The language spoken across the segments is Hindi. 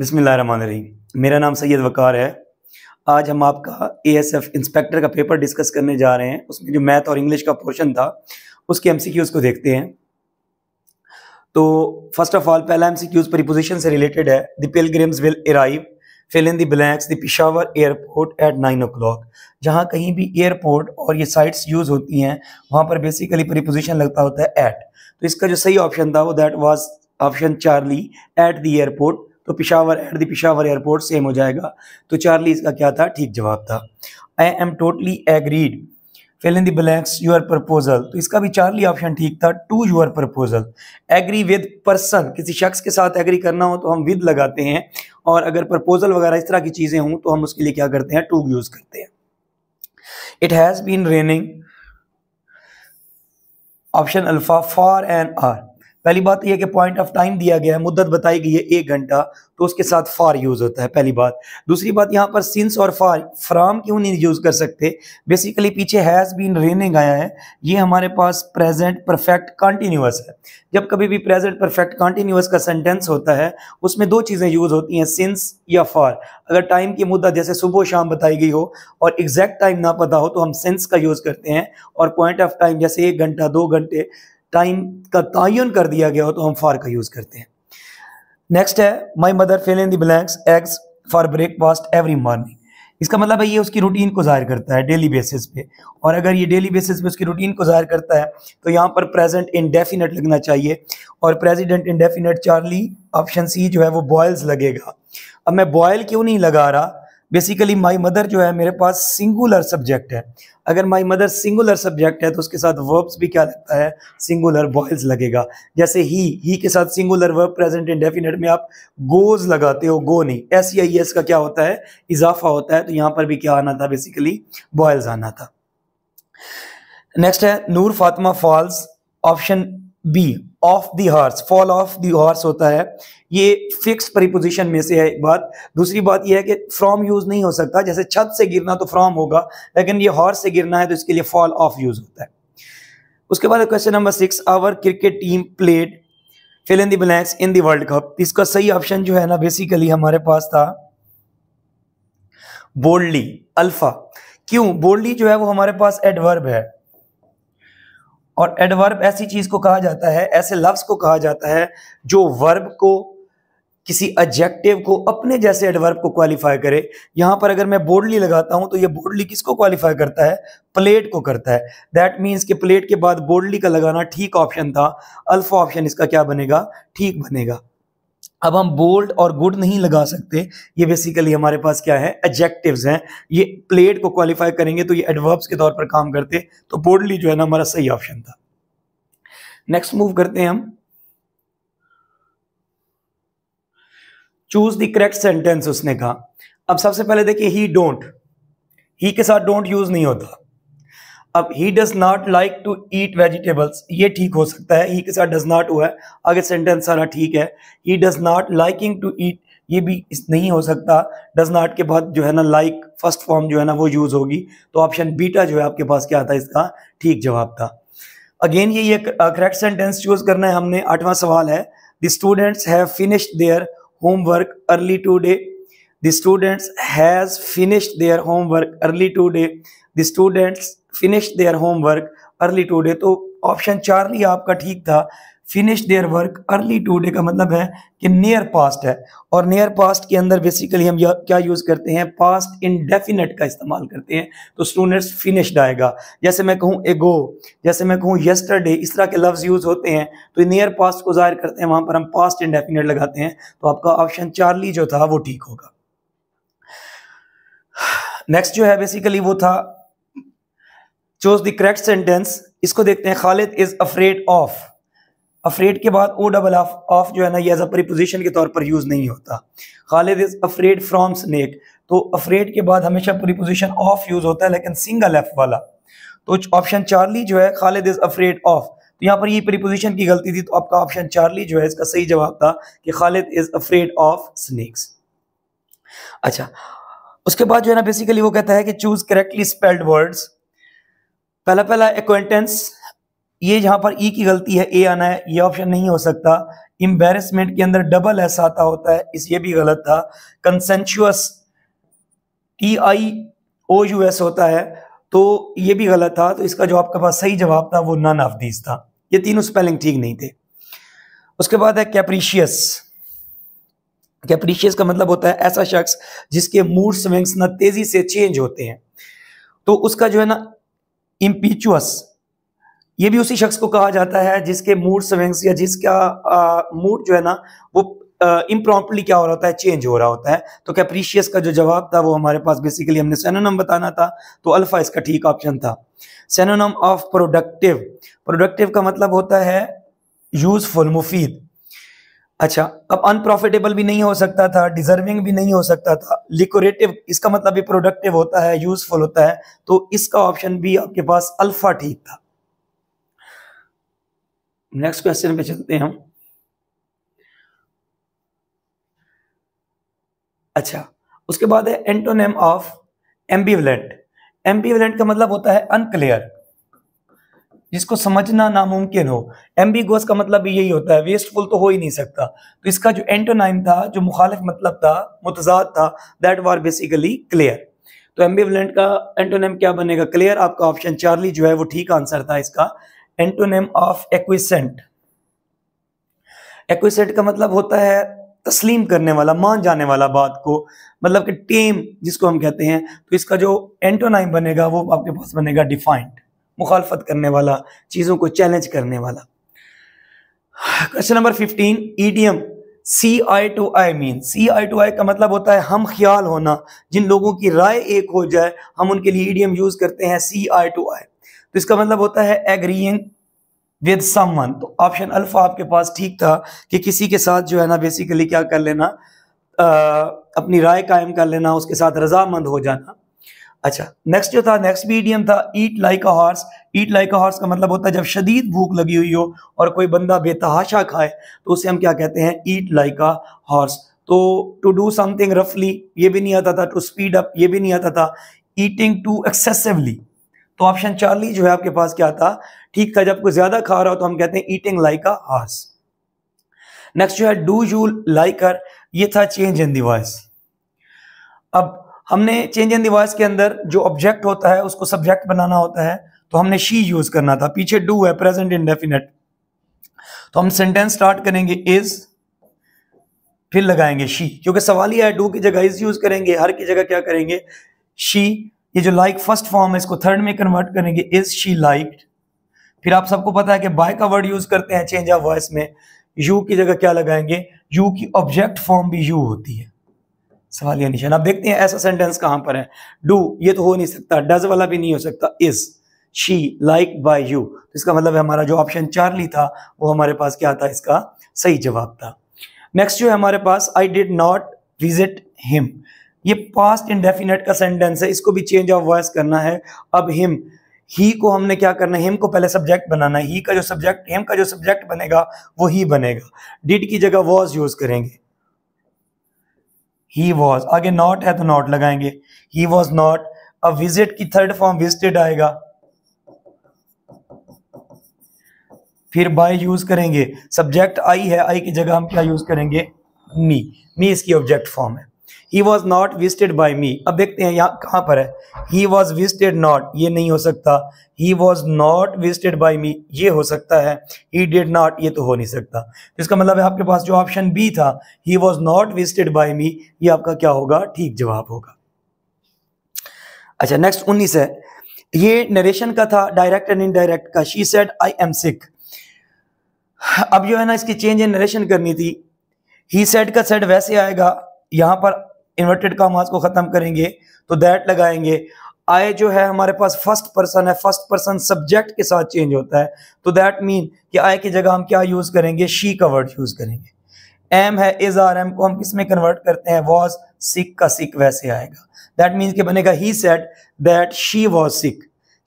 बिसमीम मेरा नाम सैयद वकार है आज हम आपका ए एस एफ इंस्पेक्टर का पेपर डिस्कस करने जा रहे हैं उसमें जो मैथ और इंग्लिश का पोर्शन था उसके एम सी क्यूज़ को देखते हैं तो फर्स्ट ऑफ ऑल पहला एम सी क्यूज़ प्रीपोजिशन से रिलेटेड है the pilgrims will arrive fill in the blanks the Peshawar airport at nine o'clock जहाँ कहीं भी एयरपोर्ट और ये साइट्स यूज़ होती हैं वहाँ पर बेसिकली प्रीपोजिशन लगता होता है एट तो इसका जो सही ऑप्शन था वो that was option Charlie at the airport तो पिशावर एट दिशावर पिशावर एयरपोर्ट सेम हो जाएगा तो चार्ली इसका क्या था ठीक जवाब था I am totally agreed fill in the your proposal तो इसका भी चार्ली ऑप्शन ठीक था to your proposal agree with person किसी शख्स के साथ एग्री करना हो तो हम विद लगाते हैं और अगर प्रपोजल वगैरह इस तरह की चीज़ें हों तो हम उसके लिए क्या करते हैं टू यूज़ करते हैं it has been raining option alpha for an hour पहली बात यह कि पॉइंट ऑफ टाइम दिया गया है मुद्दत बताई गई है एक घंटा तो उसके साथ फार यूज़ होता है पहली बात दूसरी बात यहाँ पर सिंस और फार फ्राम क्यों नहीं यूज़ कर सकते बेसिकली पीछे हैज़ बीन रेनिंग आया है ये हमारे पास प्रेजेंट परफेक्ट कॉन्टीन्यूस है जब कभी भी प्रेजेंट परफेक्ट कॉन्टीन्यूस का सेंटेंस होता है उसमें दो चीज़ें यूज़ होती हैं सिंस या फार अगर टाइम की मुद्दत जैसे सुबह शाम बताई गई हो और एग्जैक्ट टाइम ना पता हो तो हम सिंस का यूज़ करते हैं और पॉइंट ऑफ टाइम जैसे एक घंटा दो घंटे टाइम का तयन कर दिया गया हो तो हम फ़ार का यूज़ करते हैं नेक्स्ट है my mother fill in the eggs for breakfast every morning इसका मतलब है ये उसकी रूटीन को ज़ाहिर करता है डेली बेसिस पे और अगर ये डेली बेसिस पे उसकी रूटीन को ज़ाहिर करता है तो यहाँ पर प्रेजेंट डेफिनेट लगना चाहिए और present indefinite Charlie option C जो है वो बॉयल्स लगेगा अब मैं बॉयल क्यों नहीं लगा रहा बेसिकली माई मदर जो है मेरे पास सिंगुलर सब्जेक्ट है अगर माई मदर सिंगुलर सब्जेक्ट है तो उसके साथ वर्ब्स भी क्या लगता है सिंगुलर बॉयल्स लगेगा जैसे ही ही के साथ सिंगुलर वर्ब प्रेजेंट इंडेफिनेट में आप गोज लगाते हो गो नहीं एस आई एस का क्या होता है इजाफा होता है तो यहाँ पर भी क्या आना था बेसिकली बॉयल्स आना था नेक्स्ट है Noor Fatima falls option B off the horse fall off the horse होता है ये फिक्स प्रीपोजिशन में से है एक बात दूसरी बात ये है कि फ्रॉम यूज नहीं हो सकता जैसे छत से गिरना तो फ्रॉम होगा लेकिन ये हॉर्स से गिरना है तो इसके लिए फॉल ऑफ यूज होता है उसके बाद question number six our cricket team played fill in the blanks in the world cup इसका सही ऑप्शन जो है ना बेसिकली हमारे पास था बोल्डली अल्फा क्यों बोल्डली जो है वो हमारे पास एडवर्ब है और एडवर्ब ऐसी चीज को कहा जाता है ऐसे लफ्ज को कहा जाता है जो वर्ब को किसी एडजेक्टिव को अपने जैसे एडवर्ब को क्वालिफाई करे यहाँ पर अगर मैं बोर्डली लगाता हूँ तो ये बोर्डली किसको क्वालिफाई करता है प्लेट को करता है दैट मीन्स कि प्लेट के बाद बोर्डली का लगाना ठीक ऑप्शन था अल्फा ऑप्शन इसका क्या बनेगा ठीक बनेगा अब हम बोल्ड और गुड नहीं लगा सकते ये बेसिकली हमारे पास क्या है एजेक्टिव हैं ये प्लेट को क्वालिफाई करेंगे तो ये एडवर्ब्स के तौर पर काम करते तो बोल्डली जो है ना हमारा सही ऑप्शन था नेक्स्ट मूव करते हैं हम चूज द करेक्ट सेंटेंस उसने कहा अब सबसे पहले देखिए ही डोंट ही के साथ डोंट यूज नहीं होता अब he does not like to eat vegetables ये ठीक हो सकता है ही के साथ डज नॉट हुआ है आगे सेंटेंस सारा ठीक है he does not liking to eat ये भी इस नहीं हो सकता डज नॉट के बाद जो है ना लाइक फर्स्ट फॉर्म जो है ना वो यूज़ होगी तो ऑप्शन बीटा जो है आपके पास क्या आता है इसका ठीक जवाब था अगेन ये ये करेक्ट सेंटेंस चूज करना है हमने आठवां सवाल है the students have finished their homework early day the students has finished their homework early today the students finish their homework early today तो ऑप्शन चार ही आपका ठीक था finish their work early today का मतलब है कि नियर पास्ट है और नियर पास्ट के अंदर बेसिकली हम क्या यूज़ करते हैं पास्ट इनडेफिनेट का इस्तेमाल करते हैं तो स्टूडेंट्स फिनिश्ड आएगा जैसे मैं कहूँ एगो जैसे मैं कहूँ यस्टरडे इस तरह के लफ्ज़ यूज़ होते हैं तो नियर पास्ट को जाहिर करते हैं वहां पर हम पास्ट इनडेफिनेट लगाते हैं तो आपका ऑप्शन चार्ली जो था वो ठीक होगा नेक्स्ट जो है बेसिकली वो था चूज द करेक्ट सेंटेंस इसको देखते हैं Khalid is afraid of afraid के बाद ओ डबल ऑफ ऑफ जो है ना ये एज अ प्रीपोजिशन के तौर पर यूज़ नहीं होता Khalid is afraid from snake तो अफ्रेड के बाद हमेशा प्रीपोजिशन ऑफ यूज़ होता है लेकिन सिंगल एफ वाला तो ऑप्शन चार्ली जो है खालिद इज़ अफ्रेड ऑफ तो यहाँ पर ये प्रीपोजिशन की गलती थी तो आपका ऑप्शन चार्ली जो है इसका सही जवाब था कि Khalid is afraid of snakes अच्छा उसके बाद जो है ना बेसिकली वो कहता है कि चूज़ करेक्टली स्पेल्ड वर्ड्स पहला पहला एक्वेंटेंस ये जहां पर ई e की गलती है ए आना है ये ऑप्शन नहीं हो सकता इंबेरसमेंट के अंदर डबल एस आता होता है इस ये भी गलत था conscientious T I O U S होता है तो ये भी गलत था तो इसका जो आपके पास सही जवाब था वो नन ऑफ दीज था ये तीनों स्पेलिंग ठीक नहीं थे उसके बाद है कैप्रीशियस कैप्रीशियस का मतलब होता है ऐसा शख्स जिसके मूड स्विंग्स ना तेजी से चेंज होते हैं तो उसका जो है ना इम्पीचुअस ये भी उसी शख्स को कहा जाता है जिसके मूड स्विंग्स या जिसका मूड जो है ना वो इम्प्रॉम्परली क्या हो रहा होता है चेंज हो रहा होता है तो कैप्रीशियस का जो जवाब था वो हमारे पास बेसिकली हमने सेनोनम बताना था तो अल्फा इसका ठीक ऑप्शन था सेनोनम ऑफ प्रोडक्टिव प्रोडक्टिव का मतलब होता है यूजफुल मुफीद अच्छा अब अनप्रॉफिटेबल भी नहीं हो सकता था डिजर्विंग भी नहीं हो सकता था लिकोरेटिव इसका मतलब भी प्रोडक्टिव होता है यूजफुल होता है तो इसका ऑप्शन भी आपके पास अल्फा ठीक था नेक्स्ट क्वेश्चन पे चलते हैं हम अच्छा उसके बाद है एंटोनेम ऑफ एम्बीवलेंट एम्बीवलेंट का मतलब होता है अनक्लियर जिसको समझना नामुमकिन हो एम्बिगोस का मतलब यही होता है वेस्टफुल तो हो ही नहीं सकता तो इसका जो एंटोनाइम था जो मुखालिफ मतलब था मुतजाद था दैट वार बेसिकली क्लियर तो एम्बिवलेंट का एंटोनेम क्या बनेगा क्लियर आपका ऑप्शन चार्ली जो है वो ठीक आंसर था इसका एंटोनेम ऑफ एक्विसेंट एक्विसेंट का मतलब होता है तस्लीम करने वाला मान जाने वाला बात को मतलब कि टेम जिसको हम कहते हैं तो इसका जो एंटोनाइम बनेगा वो आपके पास बनेगा डिफाइंड मुखालफत करने वाला चीज़ों को चैलेंज करने वाला question number fifteen idiom see I to eye I mean I to to eye मतलब होता है हम ख्याल होना जिन लोगों की राय एक हो जाए हम उनके लिए ईडीएम e यूज करते हैं सी आई टू आई तो इसका मतलब होता है एग्रीइंग विद समवन तो ऑप्शन अल्फा आपके पास ठीक था कि किसी के साथ जो है ना बेसिकली क्या कर लेना आ, अपनी राय कायम कर लेना उसके साथ रजामंद हो जाना अच्छा नेक्स्ट जो था नेक्स्ट भी ईडियम था eat like a horse eat like a horse का मतलब होता है जब शदीद भूख लगी हुई हो और कोई बंदा बेतहाशा खाए तो उसे हम क्या कहते हैं ईट लाइक अ हॉर्स तो टू डू समथिंग रफली ये भी नहीं आता था टू स्पीड अप ये भी नहीं आता था ईटिंग टू एक्सेसिवली तो ऑप्शन चार्ली जो है आपके पास क्या था ठीक था जब कोई ज्यादा खा रहा हो तो हम कहते हैं eating like a horse next जो है डू यू लाइक अर ये था चेंज इन दी वॉइस अब हमने चेंज इन दिवाइस के अंदर जो ऑब्जेक्ट होता है उसको सब्जेक्ट बनाना होता है तो हमने शी यूज करना था पीछे डू है प्रेजेंट इनडेफिनेट तो हम सेंटेंस स्टार्ट करेंगे इज फिर लगाएंगे शी क्योंकि सवाल ही है डू की जगह इज यूज करेंगे हर की जगह क्या करेंगे शी ये जो लाइक फर्स्ट फॉर्म है इसको थर्ड में कन्वर्ट करेंगे इज शी लाइक्ड फिर आप सबको पता है कि बाय का वर्ड यूज करते हैं चेंज ऑफ वॉइस में यू की जगह क्या लगाएंगे यू की ऑब्जेक्ट फॉर्म भी यू होती है सवालिया निशान आप देखते हैं ऐसा सेंटेंस कहाँ पर है डू ये तो हो नहीं सकता डज वाला भी नहीं हो सकता is she like by you इसका मतलब है हमारा जो ऑप्शन चार्ली था वो हमारे पास क्या था इसका सही जवाब था नेक्स्ट जो है हमारे पास I did not visit him ये पास्ट इंडेफिनेट का सेंटेंस है इसको भी चेंज ऑफ वॉइस करना है अब हिम ही को हमने क्या करना है हिम को पहले सब्जेक्ट बनाना है ही का जो सब्जेक्ट हिम का जो सब्जेक्ट बनेगा वो ही बनेगा डिड की जगह वॉज यूज करेंगे ही वॉज आगे नॉट है तो नॉट लगाएंगे ही वॉज नॉट अब विजिट की थर्ड फॉर्म विजिटेड आएगा फिर बाय यूज करेंगे सब्जेक्ट आई है आई की जगह हम क्या यूज करेंगे मी मी इसकी ऑब्जेक्ट फॉर्म है he was not visited by me अब देखते हैं यहाँ कहाँ पर है ही वॉज विजिटेड नॉट ये नहीं हो सकता he was not visited by me ये हो सकता है ही डिड नॉट ये तो हो नहीं सकता तो इसका मतलब है आपके पास जो ऑप्शन बी था he was not visited by me ये आपका क्या होगा ठीक जवाब होगा अच्छा नेक्स्ट उन्नीस है ये नरेशन का था डायरेक्ट एंड इनडायरेक्ट का she said I am sick अब जो है ना इसकी चेंज इन नरेशन करनी थी ही सेड का सेड वैसे आएगा यहाँ पर इन्वर्टेड कामाज को ख़त्म करेंगे तो दैट लगाएंगे आए जो है हमारे पास फर्स्ट पर्सन है फर्स्ट पर्सन सब्जेक्ट के साथ चेंज होता है तो दैट मीन कि आए की जगह हम क्या यूज़ करेंगे शी का वर्ड यूज़ करेंगे एम है इज आर एम को हम किस में कन्वर्ट करते हैं वॉज सिक का सिक वैसे आएगा दैट मीन्स कि बनेगा he said that she was sick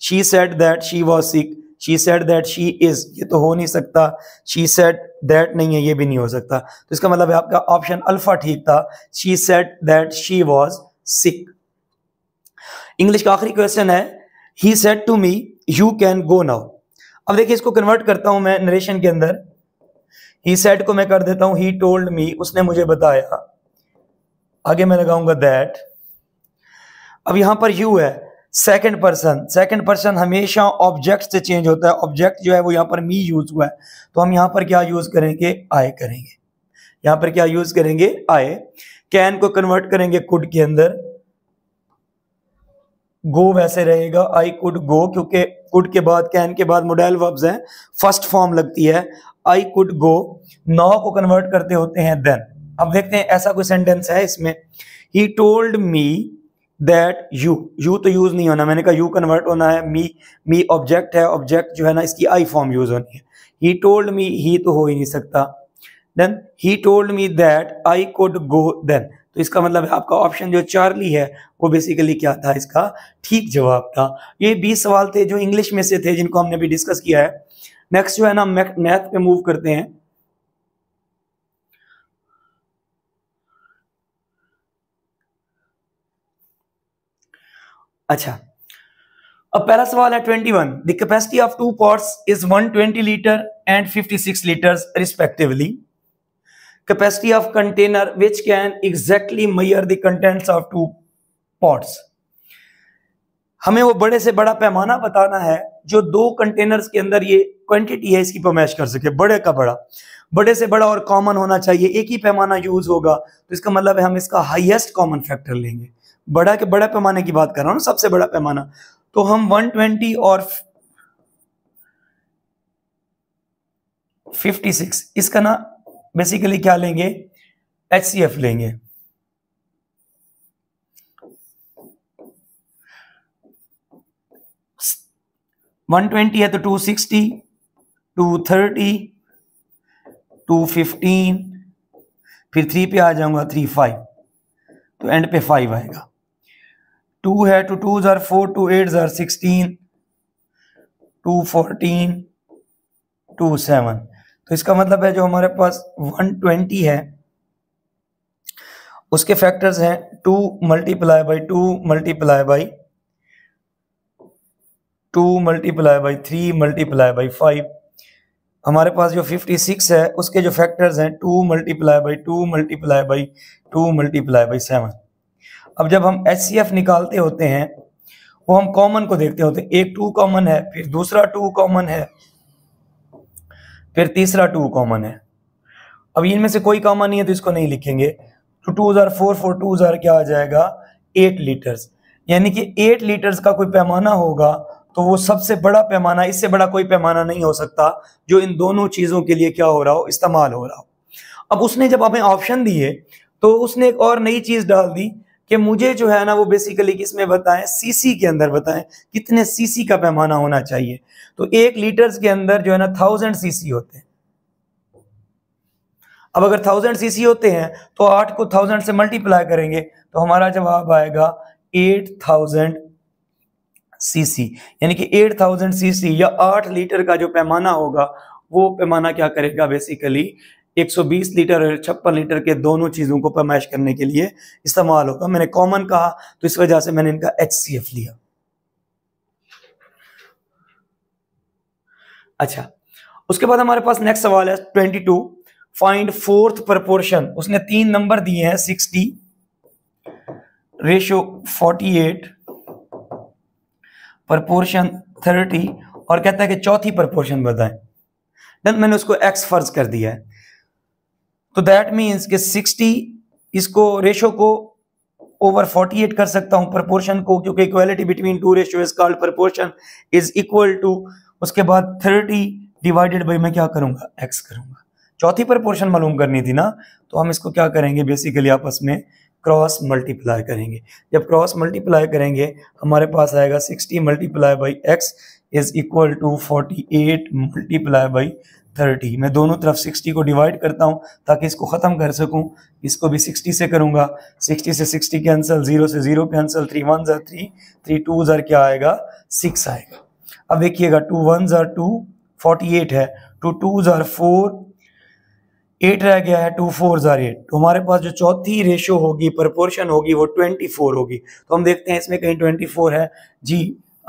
she said that she was sick she said that she is ये तो हो नहीं सकता शी सेट दैट नहीं है ये भी नहीं हो सकता तो इसका मतलब है आपका ऑप्शन अल्फा ठीक था she said that she was sick English का आखिरी क्वेश्चन है he said to me you can go now अब देखिए इसको कन्वर्ट करता हूं मैं नरेशन के अंदर ही सेट को मैं कर देता हूं ही टोल्ड मी उसने मुझे बताया आगे मैं लगाऊंगा दैट अब यहां पर यू है सेकंड पर्सन सेकंड पर्सन हमेशा ऑब्जेक्ट से चेंज होता है ऑब्जेक्ट जो है वो यहाँ पर मी यूज़ हुआ है तो हम यहाँ पर क्या यूज़ करेंगे आए करेंगे यहाँ पर क्या यूज़ करेंगे आए कैन को कन्वर्ट करेंगे कुड के अंदर गो वैसे रहेगा आई कुड गो क्योंकि कुड के बाद कैन के बाद मोडाइल वर्ब्स हैं फर्स्ट फॉर्म लगती है आई कुड गो नाउ को कन्वर्ट करते होते हैं देन अब देखते हैं ऐसा कोई सेंटेंस है इसमें he told me that you you तो यूज़ नहीं होना मैंने कहा यू कन्वर्ट होना है मी मी ऑब्जेक्ट है ऑब्जेक्ट जो है ना इसकी आई फॉर्म यूज़ होनी है ही टोल्ड मी ही तो हो ही नहीं सकता then he told me that I could go then तो इसका मतलब है आपका ऑप्शन जो चार्ली है वो बेसिकली क्या था इसका ठीक जवाब था ये बीस सवाल थे जो इंग्लिश में से थे जिनको हमने भी डिस्कस किया है नेक्स्ट जो है ना मैथ पे मूव करते हैं अच्छा अब पहला सवाल है twenty one capacity of two pots is one twenty litre and fifty six litre respectively capacity of container which can exactly measure contents of two pots हमें वो बड़े से बड़ा पैमाना बताना है जो दो कंटेनर्स के अंदर ये क्वांटिटी है इसकी पमैश कर सके बड़े का बड़ा बड़े से बड़ा और कॉमन होना चाहिए एक ही पैमाना यूज होगा तो इसका मतलब है हम इसका हाईएस्ट कॉमन फैक्टर लेंगे बड़ा के बड़ा पैमाने की बात कर रहा हूं सबसे बड़ा पैमाना तो हम 120 और 56 इसका ना बेसिकली क्या लेंगे एच लेंगे वन ट्वेंटी है तो two sixty two thirty two fifteen फिर थ्री पे आ जाऊंगा थ्री फाइव तो एंड पे फाइव आएगा टू है टू टू ज़र फोर टू एट ज़र sixteen two fourteen two seven तो इसका मतलब है जो हमारे पास वन ट्वेंटी है उसके फैक्टर्स हैं two multiply by two multiply by two multiply by three multiply by five हमारे पास जो फिफ्टी सिक्स है उसके जो फैक्टर्स हैं two multiply by two multiply by two multiply by seven अब जब हम एस सी एफ निकालते होते हैं वो हम कॉमन को देखते होते हैं एक टू कॉमन है फिर दूसरा टू कॉमन है फिर तीसरा टू कॉमन है अब इनमें से कोई कॉमन नहीं है तो इसको नहीं लिखेंगे तो टू हज़ार फोर फोर टू हज़ार क्या आ जाएगा एट लीटर्स यानी कि एट लीटर्स का कोई पैमाना होगा तो वो सबसे बड़ा पैमाना इससे बड़ा कोई पैमाना नहीं हो सकता जो इन दोनों चीज़ों के लिए क्या हो रहा हो इस्तेमाल हो रहा हो अब उसने जब हमें ऑप्शन दिए तो उसने एक और नई चीज़ डाल दी कि मुझे जो है ना वो बेसिकली किसमें बताएं सीसी के अंदर बताएं कितने सीसी का पैमाना होना चाहिए तो एक लीटर के अंदर जो है ना थाउजेंड सीसी होते हैं अब अगर थाउजेंड सीसी होते हैं तो आठ को थाउजेंड से मल्टीप्लाई करेंगे तो हमारा जवाब आएगा एट थाउजेंड सीसी यानी कि एट थाउजेंड सीसी या आठ लीटर का जो पैमाना होगा वो पैमाना क्या करेगा बेसिकली 120 लीटर और छप्पन लीटर के दोनों चीज़ों को पैमाइश करने के लिए इस्तेमाल होगा मैंने कॉमन कहा तो इस वजह से मैंने इनका एच लिया अच्छा उसके बाद हमारे पास नेक्स्ट सवाल है 22 फाइंड फोर्थ प्रपोर्शन उसने तीन नंबर दिए हैं 60 रेशो 48 प्रपोर्शन थर्टी और कहता है कि चौथी प्रपोर्शन बताएं देन मैंने उसको एक्स फर्ज कर दिया है तो दैट मीन्स के 60 इसको रेशो को ओवर 48 कर सकता हूं प्रपोर्शन को क्योंकि equality between two ratio is called proportion is equal to उसके बाद 30 डिवाइडेड बाई मैं क्या करूंगा एक्स करूंगा चौथी प्रपोर्शन मालूम करनी थी ना तो हम इसको क्या करेंगे बेसिकली आपस में क्रॉस मल्टीप्लाई करेंगे जब क्रॉस मल्टीप्लाई करेंगे हमारे पास आएगा 60 multiply by X is equal to 48 multiply by thirty मैं दोनों तरफ सिक्सटी को डिवाइड करता हूँ ताकि इसको ख़त्म कर सकूँ इसको भी सिक्सटी से करूँगा सिक्सटी से सिक्सटी कैंसल जीरो से जीरो कैंसल थ्री वन ज़र थ्री थ्री टू ज़र क्या आएगा सिक्स आएगा अब देखिएगा टू वन ज़र टू फोर्टी एट है टू टू ज़र फोर एट रह गया है टू फोर ज़ार एट तो हमारे पास जो चौथी रेशो होगी प्रपोर्शन होगी वो ट्वेंटी फोर होगी तो हम देखते हैं इसमें कहीं ट्वेंटी फोर है जी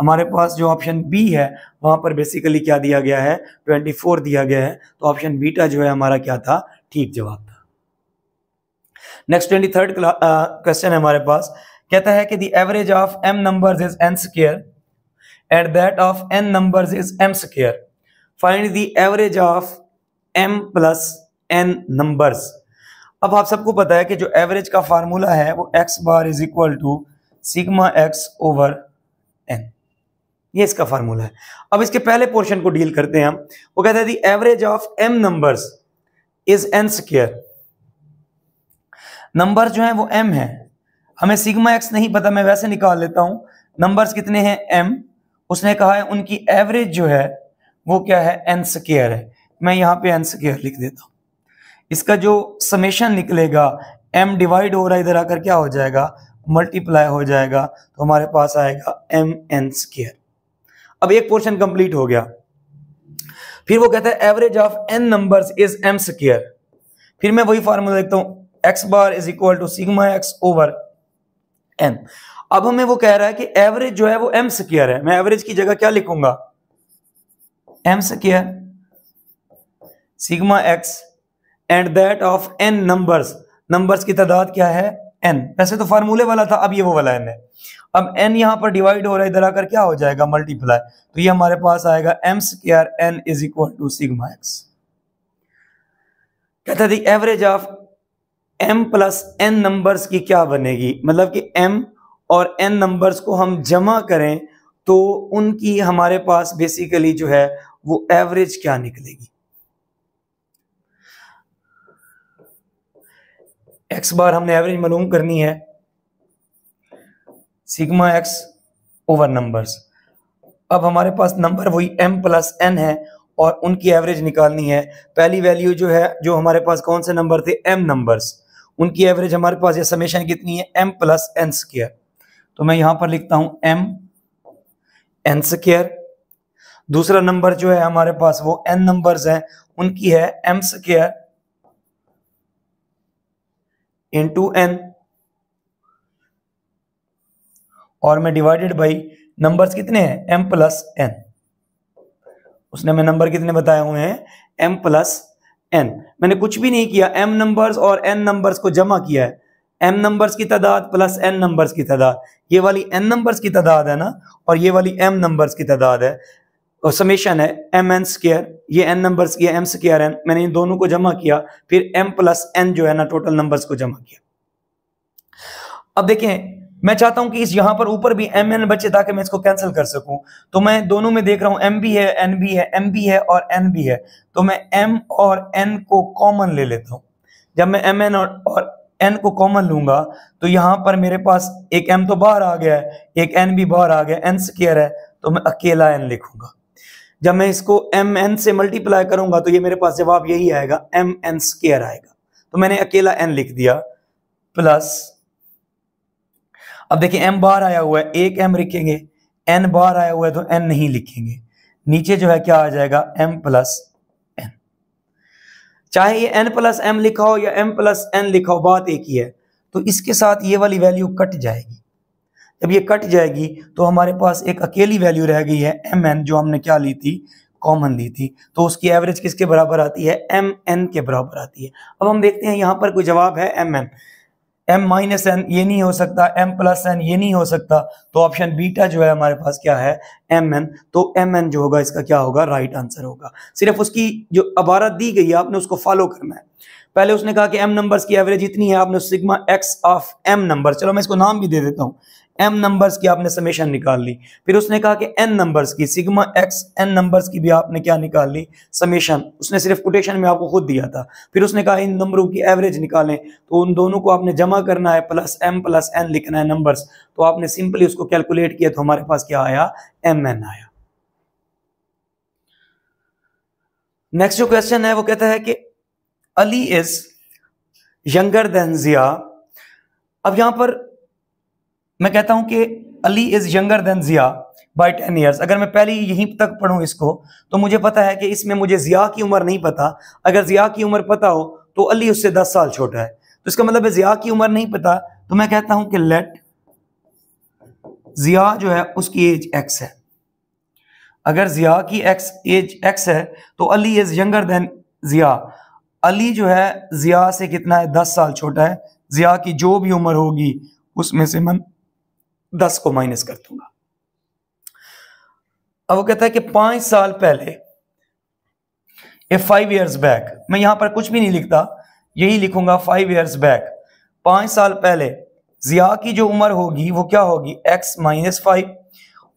हमारे पास जो ऑप्शन बी है वहां पर बेसिकली क्या दिया गया है 24 दिया गया है तो ऑप्शन बीटा जो है हमारा क्या था ठीक जवाब था नेक्स्ट ट्वेंटी थर्ड क्वेश्चन है हमारे पास कहता है कि the average of M number is N square at that of N number is M square find the average of M plus N number अब आप सबको पता है कि जो एवरेज का फार्मूला है वो X bar is equal to sigma x over ये इसका फार्मूला है अब इसके पहले पोर्शन को डील करते हैं हम वो कहते हैं the average of M numbers is N square number जो है वो एम है हमें सिग्मा एक्स नहीं पता मैं वैसे निकाल लेता हूं नंबर्स कितने हैं एम उसने कहा है उनकी एवरेज जो है वो क्या है एन स्केयर है मैं यहां पे एन स्केयर लिख देता हूं इसका जो समेशन निकलेगा एम डिवाइड हो रहा है इधर आकर क्या हो जाएगा मल्टीप्लाई हो जाएगा तो हमारे पास आएगा एम एन स्केयर अब एक पोर्शन कंप्लीट हो गया फिर वो कहता है average of N number is M square फिर मैं वही फॉर्मूला देखता हूं X bar is equal to sigma x over N अब हमें वो कह रहा है कि एवरेज जो है वो एम स्क्र है मैं एवरेज की जगह क्या लिखूंगा M square sigma X and that of N numbers numbers की तादाद क्या है एन वैसे तो फार्मूले वाला था अब ये वो वाला एन है अब एन यहाँ पर डिवाइड हो रहा है इधर आकर क्या हो जाएगा मल्टीप्लाई तो ये हमारे पास आएगा M square N is equal to sigma X कहता है average of M plus N numbers की क्या बनेगी मतलब कि एम और एन नंबर्स को हम जमा करें तो उनकी हमारे पास बेसिकली जो है वो एवरेज क्या निकलेगी एक्स बार हमने एवरेज मालूम करनी है सिग्मा एक्स ओवर नंबर्स अब हमारे पास नंबर वही एम प्लस एन है और उनकी एवरेज निकालनी है पहली वैल्यू जो है जो हमारे पास कौन से नंबर थे एम नंबर्स उनकी एवरेज हमारे पास ये समेशन कितनी है एम प्लस एन स्केयर तो मैं यहां पर लिखता हूं एम एन स्केयर दूसरा नंबर जो है हमारे पास वो एन नंबर्स हैं उनकी है एम स्केयर इंटू एन और मैं डिवाइडेड बाई नंबर्स कितने हैं एम प्लस एन उसने मैं नंबर कितने बताए हुए हैं एम प्लस एन मैंने कुछ भी नहीं किया एम नंबर्स और एन नंबर्स को जमा किया है एम नंबर्स की तादाद प्लस एन नंबर्स की तादाद ये वाली एन नंबर्स की तादाद है ना और ये वाली एम नंबर्स की तादाद है और समेशन है एम एन स्केयर ये एन नंबर्स की एम स्केयर एन मैंने इन दोनों को जमा किया फिर एम प्लस एन जो है ना टोटल नंबर्स को जमा किया अब देखें मैं चाहता हूं कि इस यहां पर ऊपर भी एम एन बचे ताकि मैं इसको कैंसिल कर सकूं तो मैं दोनों में देख रहा हूं एम बी है एन बी है एम बी है और एन बी है तो मैं एम और एन को कॉमन ले लेता हूं जब मैं एम एन और, और एन को कॉमन लूंगा तो यहाँ पर मेरे पास एक एम तो बाहर आ गया है एक एन भी बाहर आ गया एन स्केयर है तो मैं अकेला एन लिखूंगा जब मैं इसको एम एन से मल्टीप्लाई करूंगा तो ये मेरे पास जवाब यही आएगा एम एन स्केयर आएगा तो मैंने अकेला एन लिख दिया प्लस अब देखिए एम बार आया हुआ है एक एम लिखेंगे एन बार आया हुआ है तो एन नहीं लिखेंगे नीचे जो है क्या आ जाएगा एम प्लस एन चाहे ये एन प्लस एम लिखा हो या एम प्लस एन लिखा हो बात एक ही है तो इसके साथ ये वाली वैल्यू कट जाएगी जब ये कट जाएगी तो हमारे पास एक अकेली वैल्यू रह गई है एम एन जो हमने क्या ली थी कॉमन ली थी तो उसकी एवरेज किसके बराबर आती है एम एन के बराबर आती है अब हम देखते हैं यहां पर कोई जवाब है M N M minus N ये नहीं हो सकता एम प्लस एन ये नहीं हो सकता तो ऑप्शन बीटा जो है हमारे पास क्या है एम एन तो एम एन जो होगा इसका क्या होगा राइट right आंसर होगा सिर्फ उसकी जो अबारत दी गई है आपने उसको फॉलो करना है पहले उसने कहा कि एम नंबर्स की एवरेज इतनी है आपने sigma X of M number चलो मैं इसको नाम भी दे देता हूँ एम नंबर्स की आपने समेशन निकाल ली फिर उसने कहा कि एन नंबर्स की सिग्मा एक्स एन नंबर्स की भी आपने क्या निकाल ली समेशन उसने सिर्फ कोटेशन में आपको खुद दिया था फिर उसने कहा इन नंबरों की एवरेज निकालें तो उन दोनों को आपने जमा करना है प्लस एम प्लस एन लिखना है नंबर्स तो आपने सिंपली उसको कैलकुलेट किया तो हमारे पास क्या आया एम एन आया नेक्स्ट जो क्वेश्चन है वो कहता है कि Ali is younger than Zia अब यहां पर मैं कहता हूं कि Ali is younger than Zia by ten years अगर मैं पहले यहीं तक पढ़ूं इसको तो मुझे पता है कि इसमें मुझे जिया की उम्र नहीं पता अगर जिया की उम्र पता हो तो अली उससे दस साल छोटा है तो इसका मतलब है जिया की उम्र नहीं पता तो मैं कहता हूं कि लेट जिया जो है उसकी एज एक्स है अगर जिया की एक्स एज एक्स है तो Ali is younger than Zia Ali जो है जिया से कितना है दस साल छोटा है जिया की जो भी उम्र होगी उसमें से मन दस को माइनस कर दूंगा अब वो कहता है कि पांच साल पहले ए फाइव ईयर्स बैक मैं यहां पर कुछ भी नहीं लिखता यही लिखूंगा फाइव ईयर्स बैक पांच साल पहले जिया की जो उम्र होगी वो क्या होगी एक्स माइनस फाइव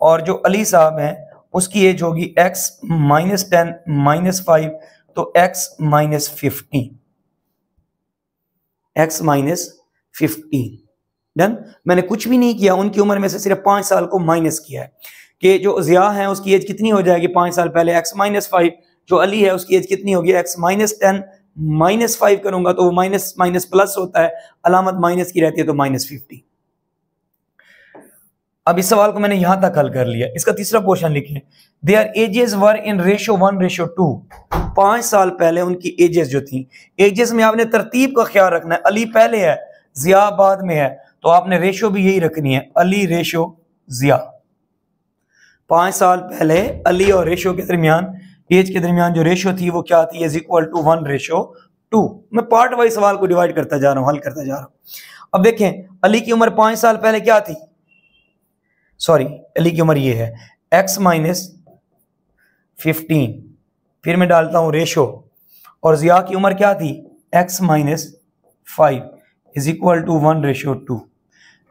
और जो अली साहब हैं उसकी एज होगी x minus ten minus five तो x minus fifteen x minus fifteen done मैंने कुछ भी नहीं किया उनकी उम्र में से सिर्फ पांच साल को माइनस किया है कि जो ज़िया है उसकी एज कितनी हो जाएगी पांच साल पहले एक्स माइनस फाइव जो अली है उसकी एज कितनी होगी x minus ten minus five करूंगा तो वो माइनस माइनस प्लस होता है अलामत माइनस की रहती है तो माइनस फिफ्टी अब इस सवाल को मैंने यहां तक हल कर लिया इसका तीसरा क्वेश्चन लिखे they are ages were in ratio one ratio two पांच साल पहले उनकी एजेस जो थी एजेस में आपने तरतीब का ख्याल रखना है अली पहले है जिया बाद में है तो आपने रेशो भी यही रखनी है अली रेशो जिया पांच साल पहले अली और रेशो के दरमियान एज के दरमियान जो रेशो थी वो क्या थी is equal to one ratio two मैं पार्ट वाइज सवाल को डिवाइड करता जा रहा हूं हल करता जा रहा हूं अब देखें अली की उम्र पांच साल पहले क्या थी सॉरी अली की उम्र ये है एक्स माइनस फिफ्टीन फिर मैं डालता हूं रेशो और जिया की उम्र क्या थी x minus five is equal to one ratio two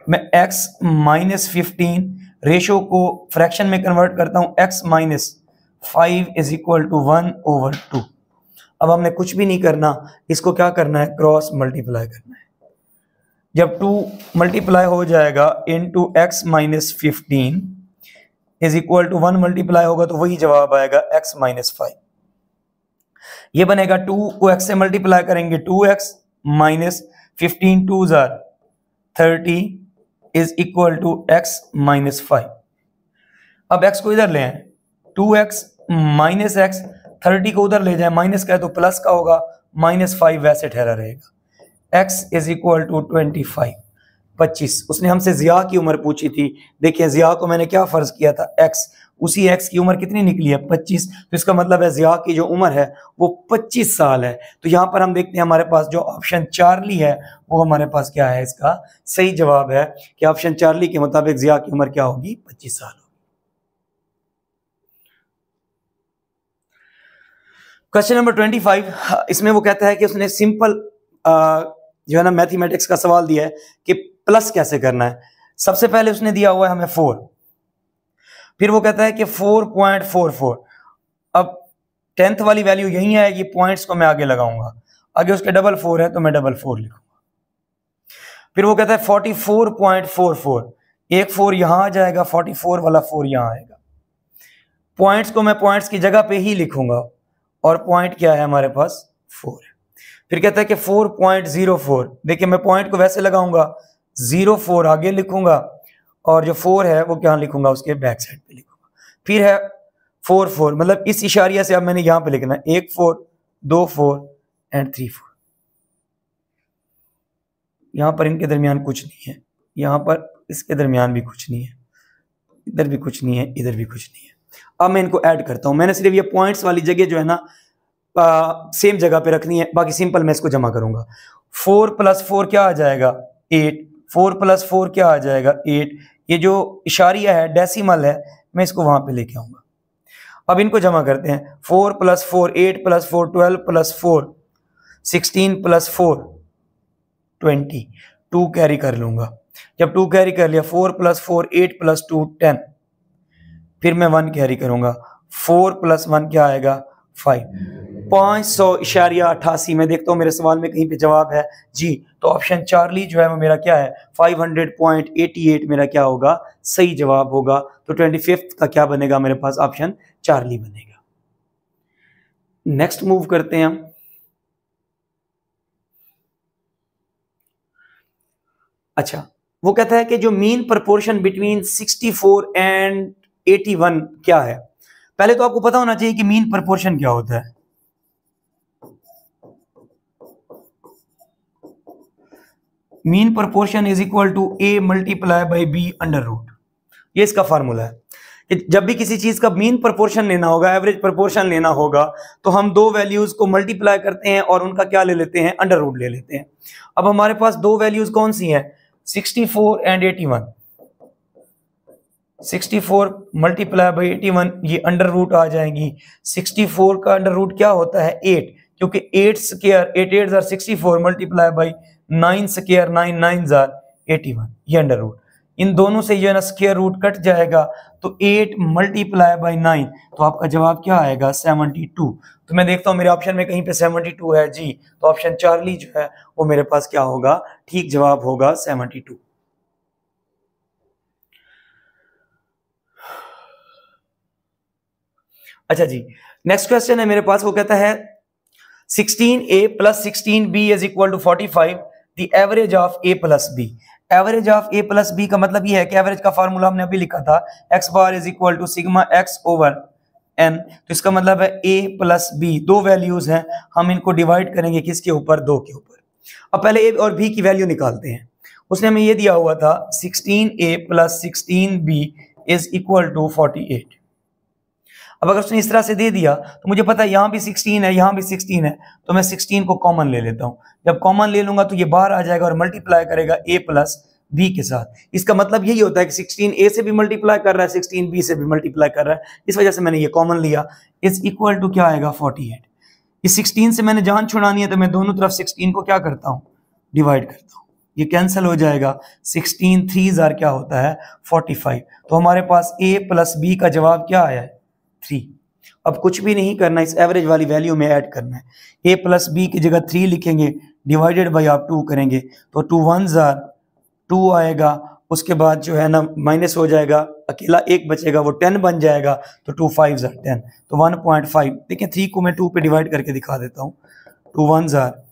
मैं x माइनस फिफ्टीन रेशो को फ्रैक्शन में कन्वर्ट करता हूँ x minus five is equal to one over two अब हमने कुछ भी नहीं करना इसको क्या करना है क्रॉस मल्टीप्लाई करना है जब टू मल्टीप्लाई हो जाएगा in two x minus fifteen is equal to one multiply होगा तो वही जवाब आएगा एक्स माइनस फाइव ये बनेगा टू को एक्स से मल्टीप्लाई करेंगे two x minus fifteen two जार thirty is equal to x minus five अब एक्स को इधर ले two x minus x thirty को उधर ले जाए माइनस का है तो प्लस का होगा माइनस फाइव वैसे ठहरा रहेगा x is equal to twenty five पच्चीस उसने हमसे जिया की उम्र पूछी थी देखिए जिया को मैंने क्या फ़र्ज़ किया था एक्स उसी एक्स की उम्र कितनी निकली है पच्चीस तो इसका मतलब है जिया की जो उम्र है वो पच्चीस साल है तो यहाँ पर हम देखते हैं हमारे पास जो ऑप्शन चार्ली है वो हमारे पास क्या है इसका सही जवाब है कि ऑप्शन चार्ली के मुताबिक जिया की उम्र क्या होगी पच्चीस साल क्वेश्चन नंबर ट्वेंटी फाइव इसमें वो कहता है कि उसने सिंपल जो है ना मैथमेटिक्स का सवाल दिया है कि प्लस कैसे करना है सबसे पहले उसने दिया हुआ है हमें फोर फिर वो कहता है कि 4.44 अब टेंथ वाली वैल्यू यही आएगी पॉइंट्स को मैं आगे लगाऊंगा आगे उसके डबल फोर है तो मैं डबल फोर लिखूंगा फिर वो कहता है 44.44 एक फोर यहां आ जाएगा 44 वाला फोर यहां आएगा पॉइंट्स को मैं पॉइंट्स की जगह पे ही लिखूंगा और पॉइंट क्या है हमारे पास फोर फिर कहता है कि 4.04 देखिए मैं पॉइंट को वैसे लगाऊंगा 04 आगे लिखूंगा और जो फोर है वो क्या लिखूंगा उसके बैक साइड पे लिखूंगा फिर है फोर फोर मतलब इस इशारिया से अब मैंने यहां पे लिखना है एक फोर दो फोर एंड थ्री फोर यहां पर इनके दरमियान कुछ नहीं है यहां पर इसके दरमियान भी कुछ नहीं है इधर भी कुछ नहीं है इधर भी कुछ नहीं है अब मैं इनको ऐड करता हूं मैंने सिर्फ ये पॉइंट्स वाली जगह जो है ना आ, सेम जगह पे रखनी है बाकी सिंपल मैं इसको जमा करूंगा फोर प्लस फोर क्या आ जाएगा एट फोर प्लस फोर क्या आ जाएगा एट ये जो इशारिया है डेसिमल है मैं इसको वहां पे लेके आऊँगा अब इनको जमा करते हैं four plus four eight plus four twelve plus four sixteen plus four twenty two carry कर लूंगा जब टू कैरी कर लिया four plus four eight plus two ten फिर मैं वन कैरी करूँगा फोर प्लस वन क्या आएगा फाइव पाँच सौ इशारिया अठासी मैं देखता हूँ मेरे सवाल में कहीं पे जवाब है जी तो ऑप्शन चार्ली जो है वो मेरा क्या है five hundred point eighty eight मेरा क्या होगा सही जवाब होगा तो ट्वेंटी फिफ्थ का क्या बनेगा मेरे पास ऑप्शन चार्ली बनेगा नेक्स्ट मूव करते हैं हम अच्छा वो कहता है कि जो मीन प्रपोर्शन बिटवीन 64 एंड 81 क्या है पहले तो आपको पता होना चाहिए कि मीन प्रपोर्शन क्या होता है mean proportion is equal to A multiply by B under root ये इसका फार्मूला है कि जब भी किसी चीज़ का मीन प्रोपोर्शन लेना होगा एवरेज प्रोपोर्शन लेना होगा तो हम दो वैल्यूज़ को मल्टीप्लाई करते हैं और उनका क्या ले लेते हैं अंडर रूट ले लेते हैं अब हमारे पास दो वैल्यूज़ कौन सी हैं 64 एंड 81 64 मल्टीप्लाई बाई 81 ये अंडर रूट आ जाएंगी 64 का अंडर रूट क्या होता है 8 क्योंकि 8 square eight eight are four multiply by nine square nine nine जार एटी वन ये अंडर रूट इन दोनों से जो है ना स्केयर रूट कट जाएगा तो एट मल्टीप्लाई बाई नाइन तो आपका जवाब क्या आएगा सेवनटी टू तो मैं देखता हूँ मेरे ऑप्शन में कहीं पे सेवनटी टू है जी तो ऑप्शन चार्ली जो है वो मेरे पास क्या होगा ठीक जवाब होगा सेवनटी टू अच्छा जी नेक्स्ट क्वेश्चन है मेरे पास वो कहता है sixteen A plus sixteen B is equal to forty five average of A plus B average of A plus B का मतलब ये है कि एवरेज का फॉर्मूला हमने अभी लिखा था x bar is equal to sigma x over n तो इसका मतलब है ए प्लस बी दो वैल्यूज हैं हम इनको डिवाइड करेंगे किसके ऊपर दो के ऊपर अब पहले ए और बी की वैल्यू निकालते हैं उसने हमें ये दिया हुआ था sixteen A plus sixteen B is equal to forty eight अब अगर उसने इस तरह से दे दिया तो मुझे पता है यहाँ भी सिक्सटीन है यहाँ भी सिक्सटीन है तो मैं सिक्सटीन को कॉमन ले लेता हूँ जब कॉमन ले लूंगा तो ये बाहर आ जाएगा और मल्टीप्लाई करेगा ए प्लस बी के साथ इसका मतलब यही होता है कि 16 ए से भी मल्टीप्लाई कर रहा है 16 बी से भी मल्टीप्लाई कर रहा है इस वजह से मैंने ये कॉमन लिया इज इक्वल टू क्या आएगा 48 इस सिक्सटीन से मैंने जान छुड़ानी है तो मैं दोनों तरफ सिक्सटीन को क्या करता हूँ डिवाइड करता हूँ ये कैंसिल हो जाएगा सिक्सटीन थ्री जार क्या होता है फाइव तो हमारे पास ए प्लस बी का जवाब क्या आया है थ्री अब कुछ भी नहीं करना इस एवरेज वाली वैल्यू में ऐड करना है ए प्लस बी की जगह थ्री लिखेंगे डिवाइडेड बाई आप टू करेंगे तो टू वन ज़ार टू आएगा उसके बाद जो है ना माइनस हो जाएगा अकेला एक बचेगा वो टेन बन जाएगा तो टू फाइव ज़ार टेन तो वन पॉइंट फाइव देखिए थ्री को मैं टू पे डिवाइड करके दिखा देता हूँ टू वन ज़ार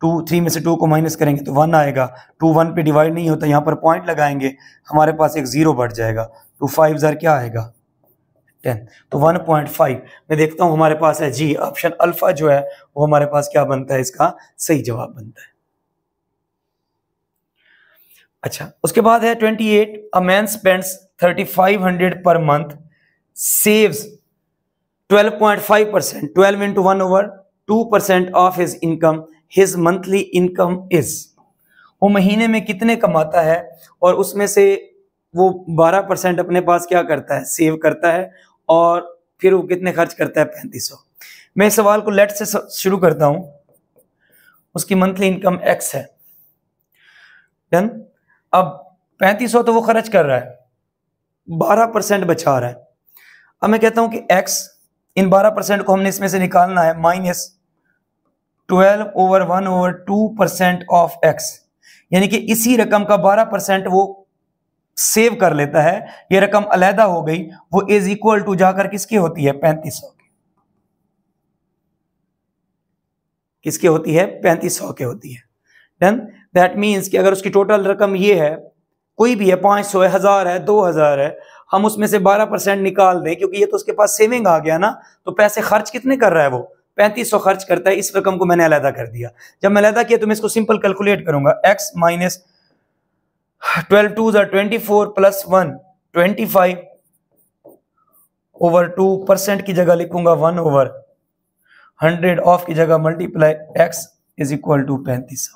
टू थ्री में से टू को माइनस करेंगे तो वन आएगा टू वन पे डिवाइड नहीं होता यहाँ पर पॉइंट लगाएंगे हमारे पास एक ज़ीरो बढ़ जाएगा टू फाइव ज़ार क्या आएगा टेन तो वन पॉइंट फाइव मैं देखता हूं हमारे पास है जी ऑप्शन अल्फा जो है वो हमारे पास क्या बनता है इसका सही जवाब बनता है अच्छा उसके बाद है twenty eight a man spends thirty five hundred per month saves twelve point five percent twelve into one over two percent of his income his monthly income is वो महीने में कितने कमाता है और उसमें से वो 12 परसेंट अपने पास क्या करता है सेव करता है और फिर वो कितने खर्च करता है पैंतीस सौ मैं सवाल को लेट से शुरू करता हूं उसकी मंथली इनकम एक्स है डन अब पैंतीस सौ तो वो खर्च कर रहा है बारह परसेंट बचा रहा है अब मैं कहता हूं कि एक्स इन बारह परसेंट को हमने इसमें से निकालना है minus twelve over one over two percent of x यानी कि इसी रकम का बारह परसेंट वो सेव कर लेता है ये रकम अलहदा हो गई वो इज इक्वल टू जाकर किसकी होती है पैंतीस सौ किसकी होती है पैंतीस सौ के होती है डन दैट मीन्स कि अगर उसकी टोटल रकम ये है कोई भी है पांच सौ है हज़ार है दो हज़ार है हम उसमें से बारह परसेंट निकाल दें क्योंकि ये तो उसके पास सेविंग आ गया ना तो पैसे खर्च कितने कर रहा है वो पैंतीस सौ खर्च करता है इस रकम को मैंने अलहदा कर दिया जब मैं अलहदा किया तो मैं इसको सिंपल कैलकुलेट करूंगा x minus 12 twos twenty four plus one twenty five over two percent की जगह लिखूंगा वन ओवर हंड्रेड ऑफ की जगह multiply x is equal to पैंतीस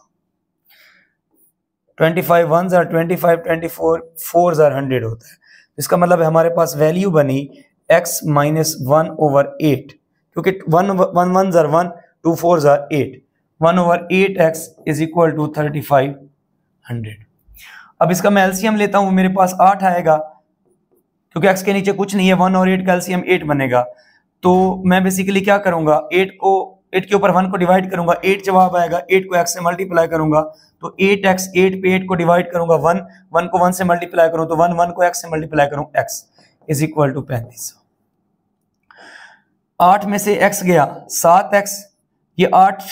ट्वेंटी फाइव वन जार twenty five twenty four four जार हंड्रेड होता है इसका मतलब है हमारे पास वैल्यू बनी x minus one over eight क्योंकि वन वन वन जार वन टू फोर जार eight one over eight x is equal to thirty five hundred अब इसका मैं एल्सियम लेता हूं मेरे पास आठ आएगा क्योंकि एक्स के नीचे कुछ नहीं है वन और एट का एल्सियम एट बनेगा तो मैं बेसिकली क्या करूंगा एट को एट के ऊपर वन को डिवाइड करूंगा एट जवाब आएगा एट को एक्स से मल्टीप्लाई करूंगा तो एट एक्स एट पे एट को डिवाइड करूंगा वन वन को वन से मल्टीप्लाई करूं तो वन वन को एक्स से मल्टीप्लाई करूं एक्स इज इक्वल टू पैंतीस आठ में से एक्स गया सात एक्स ये आठ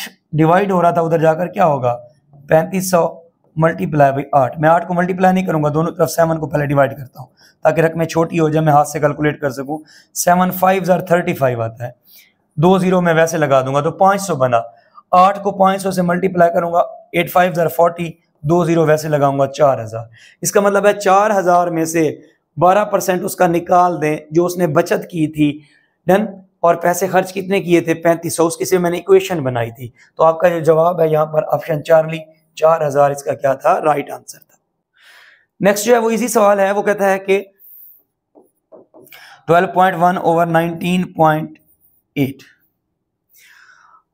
डिवाइड हो रहा था उधर जाकर क्या होगा पैंतीस सौ मल्टीप्लाई बाई आठ मैं आठ को मल्टीप्लाई नहीं करूंगा दोनों तरफ सेवन को पहले डिवाइड करता हूँ ताकि रकमें छोटी हो जाए मैं हाथ से कैलकुलेट कर सकूँ सेवन फाइव जार थर्टी फाइव आता है दो जीरो मैं वैसे लगा दूंगा तो पाँच सौ बना आठ को पाँच सौ से मल्टीप्लाई करूंगा एट फाइव जार फोर्टी दो जीरो वैसे लगाऊंगा चार हजार इसका मतलब है चार हजार में से बारह परसेंट उसका निकाल दें जो उसने बचत की थी डन और पैसे खर्च कितने किए थे पैंतीस सौ उसके से मैंने इक्वेशन बनाई थी तो आपका जो जवाब है यहाँ पर ऑप्शन चार ली चार हजार इसका क्या था राइट आंसर था नेक्स्ट जो है वो इजी सवाल है वो कहता है कि 12.1 ओवर 19.8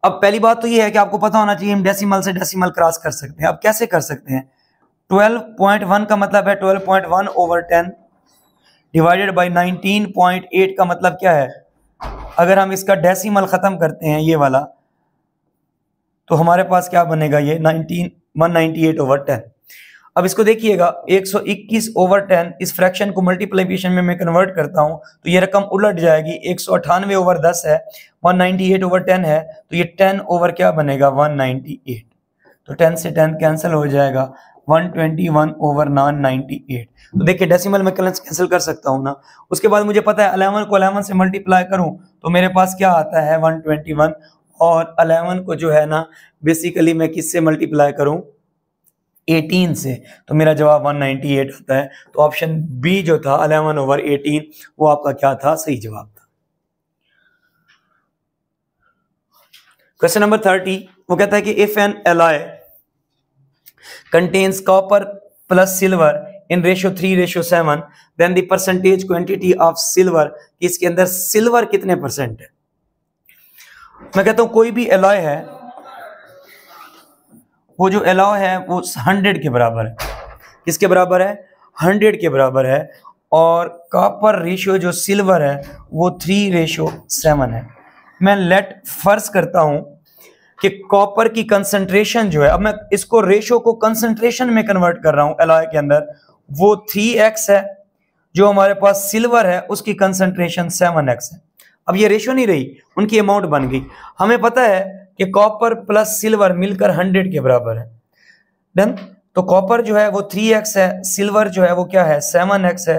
अब पहली बात तो ये है कि आपको पता होना चाहिए हम डेसिमल से डेसिमल क्रॉस कर सकते हैं अब कैसे कर सकते हैं 12.1 का मतलब है 12.1 ओवर 10 डिवाइडेड बाय 19.8 का मतलब क्या है अगर हम इसका डेसिमल ख़त्म करते हैं ये वाला तो हमारे पास क्या बनेगा ये 19 198 ओवर 10 अब इसको देखिएगा 121 ओवर 10 इस फ्रैक्शन को मल्टीप्लीकेशन में मैं कन्वर्ट करता हूं तो ये रकम उलट जाएगी एक ओवर 10 है 198 ओवर 10 है तो ये 10 ओवर क्या बनेगा 198 तो 10 से 10 कैंसिल हो जाएगा 121 ओवर 998 तो देखिए डेसिमल में कलंस कैंसिल कर सकता हूं ना उसके बाद मुझे पता है 11 को 11 से मल्टीप्लाई करूं तो मेरे पास क्या आता है 121 और अलेवन को जो है ना बेसिकली मैं किससे मल्टीप्लाई करूं 18 से तो मेरा जवाब 198 आता है तो ऑप्शन बी जो था 11 ओवर 18 वो आपका क्या था सही जवाब था क्वेश्चन नंबर 30 वो कहता है कि if an alloy contains copper plus silver in ratio three ratio seven then the percentage quantity of silver इसके अंदर सिल्वर कितने परसेंट है मैं कहता हूं कोई भी एलॉय है वो जो एलॉय है वो हंड्रेड के बराबर है किसके बराबर है हंड्रेड के बराबर है और कॉपर रेशियो जो सिल्वर है वो थ्री रेशियो सेवन है मैं लेट फर्ज करता हूं कि कॉपर की कंसंट्रेशन जो है अब मैं इसको रेशो को कंसंट्रेशन में कन्वर्ट कर रहा हूं एलॉय के अंदर वो थ्री एक्स है जो हमारे पास सिल्वर है उसकी कंसंट्रेशन सेवन एक्स है अब ये रेशियो नहीं रही उनकी अमाउंट बन गई हमें पता है कि कॉपर प्लस सिल्वर मिलकर हंड्रेड के बराबर है डन तो कॉपर जो है वो थ्री एक्स है सिल्वर जो है वो क्या है सेवन एक्स है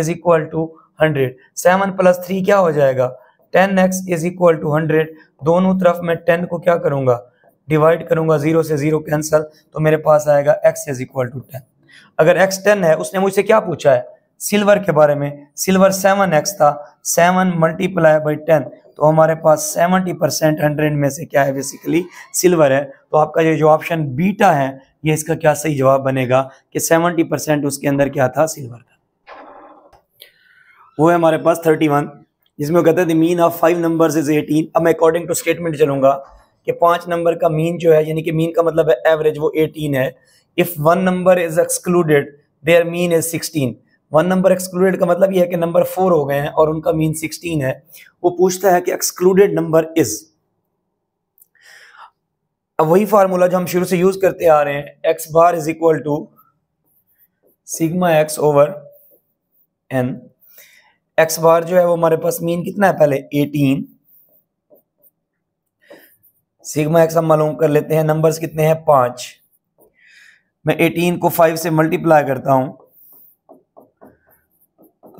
is equal to hundred seven plus three क्या हो जाएगा ten x is equal to hundred दोनों तरफ मैं टेन को क्या करूंगा डिवाइड करूंगा जीरो से जीरो कैंसिल तो मेरे पास आएगा x is equal to ten अगर एक्स टेन है उसने मुझसे क्या पूछा है सिल्वर के बारे में सिल्वर सेवन एक्स था सेवन मल्टीप्लाई बाई टेन तो हमारे पास सेवेंटी परसेंट हंड्रेड में से क्या है बेसिकली सिल्वर है तो आपका ये जो ऑप्शन बीटा है ये इसका क्या सही जवाब बनेगा कि सेवेंटी परसेंट उसके अंदर क्या था सिल्वर था वो है हमारे पास थर्टी वन जिसमें कहते थे mean of five number is eighteen अब मैं अकॉर्डिंग टू स्टेटमेंट चलूंगा कि पांच नंबर का मीन जो है यानी कि मीन का मतलब है एवरेज वो एटीन है if one number is excluded their mean is sixteen one number excluded का मतलब यह है कि नंबर फोर हो गए हैं और उनका मीन सिक्सटीन है वो पूछता है कि एक्सक्लूडेड नंबर इज अब वही फार्मूला जो हम शुरू से यूज करते आ रहे हैं x bar is equal to sigma x over n x bar जो है वो हमारे पास मीन कितना है पहले एटीन सिग्मा एक्स हम मालूम कर लेते हैं नंबर्स कितने हैं पांच मैं एटीन को फाइव से मल्टीप्लाई करता हूं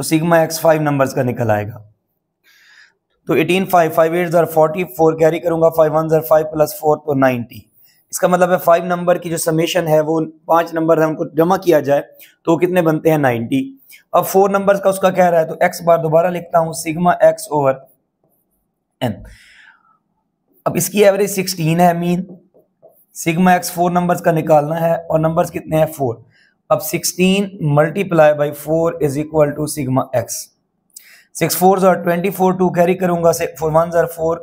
तो सिग्मा एक्स फाइव नंबर का निकल आएगा तो एटीन फाइव फाइव एट ज़र फोर्टी फोर कैरी करूंगा फाइव वन ज़र फाइव प्लस फोर तो नाइनटी इसका मतलब है फाइव नंबर की जो समेशन है वो पांच नंबर है उनको जमा किया जाए तो कितने बनते हैं नाइनटी अब फोर नंबर का उसका कह रहा है तो एक्स बार दोबारा लिखता हूं सिग्मा एक्स ओवर एन अब इसकी एवरेज सिक्सटीन है mean sigma x four numbers का निकालना है और नंबर्स कितने हैं फोर अब 16 multiply by four is equal to sigma x six four जो ट्वेंटी फोर टू कैरी करूंगा फोर वन जर फोर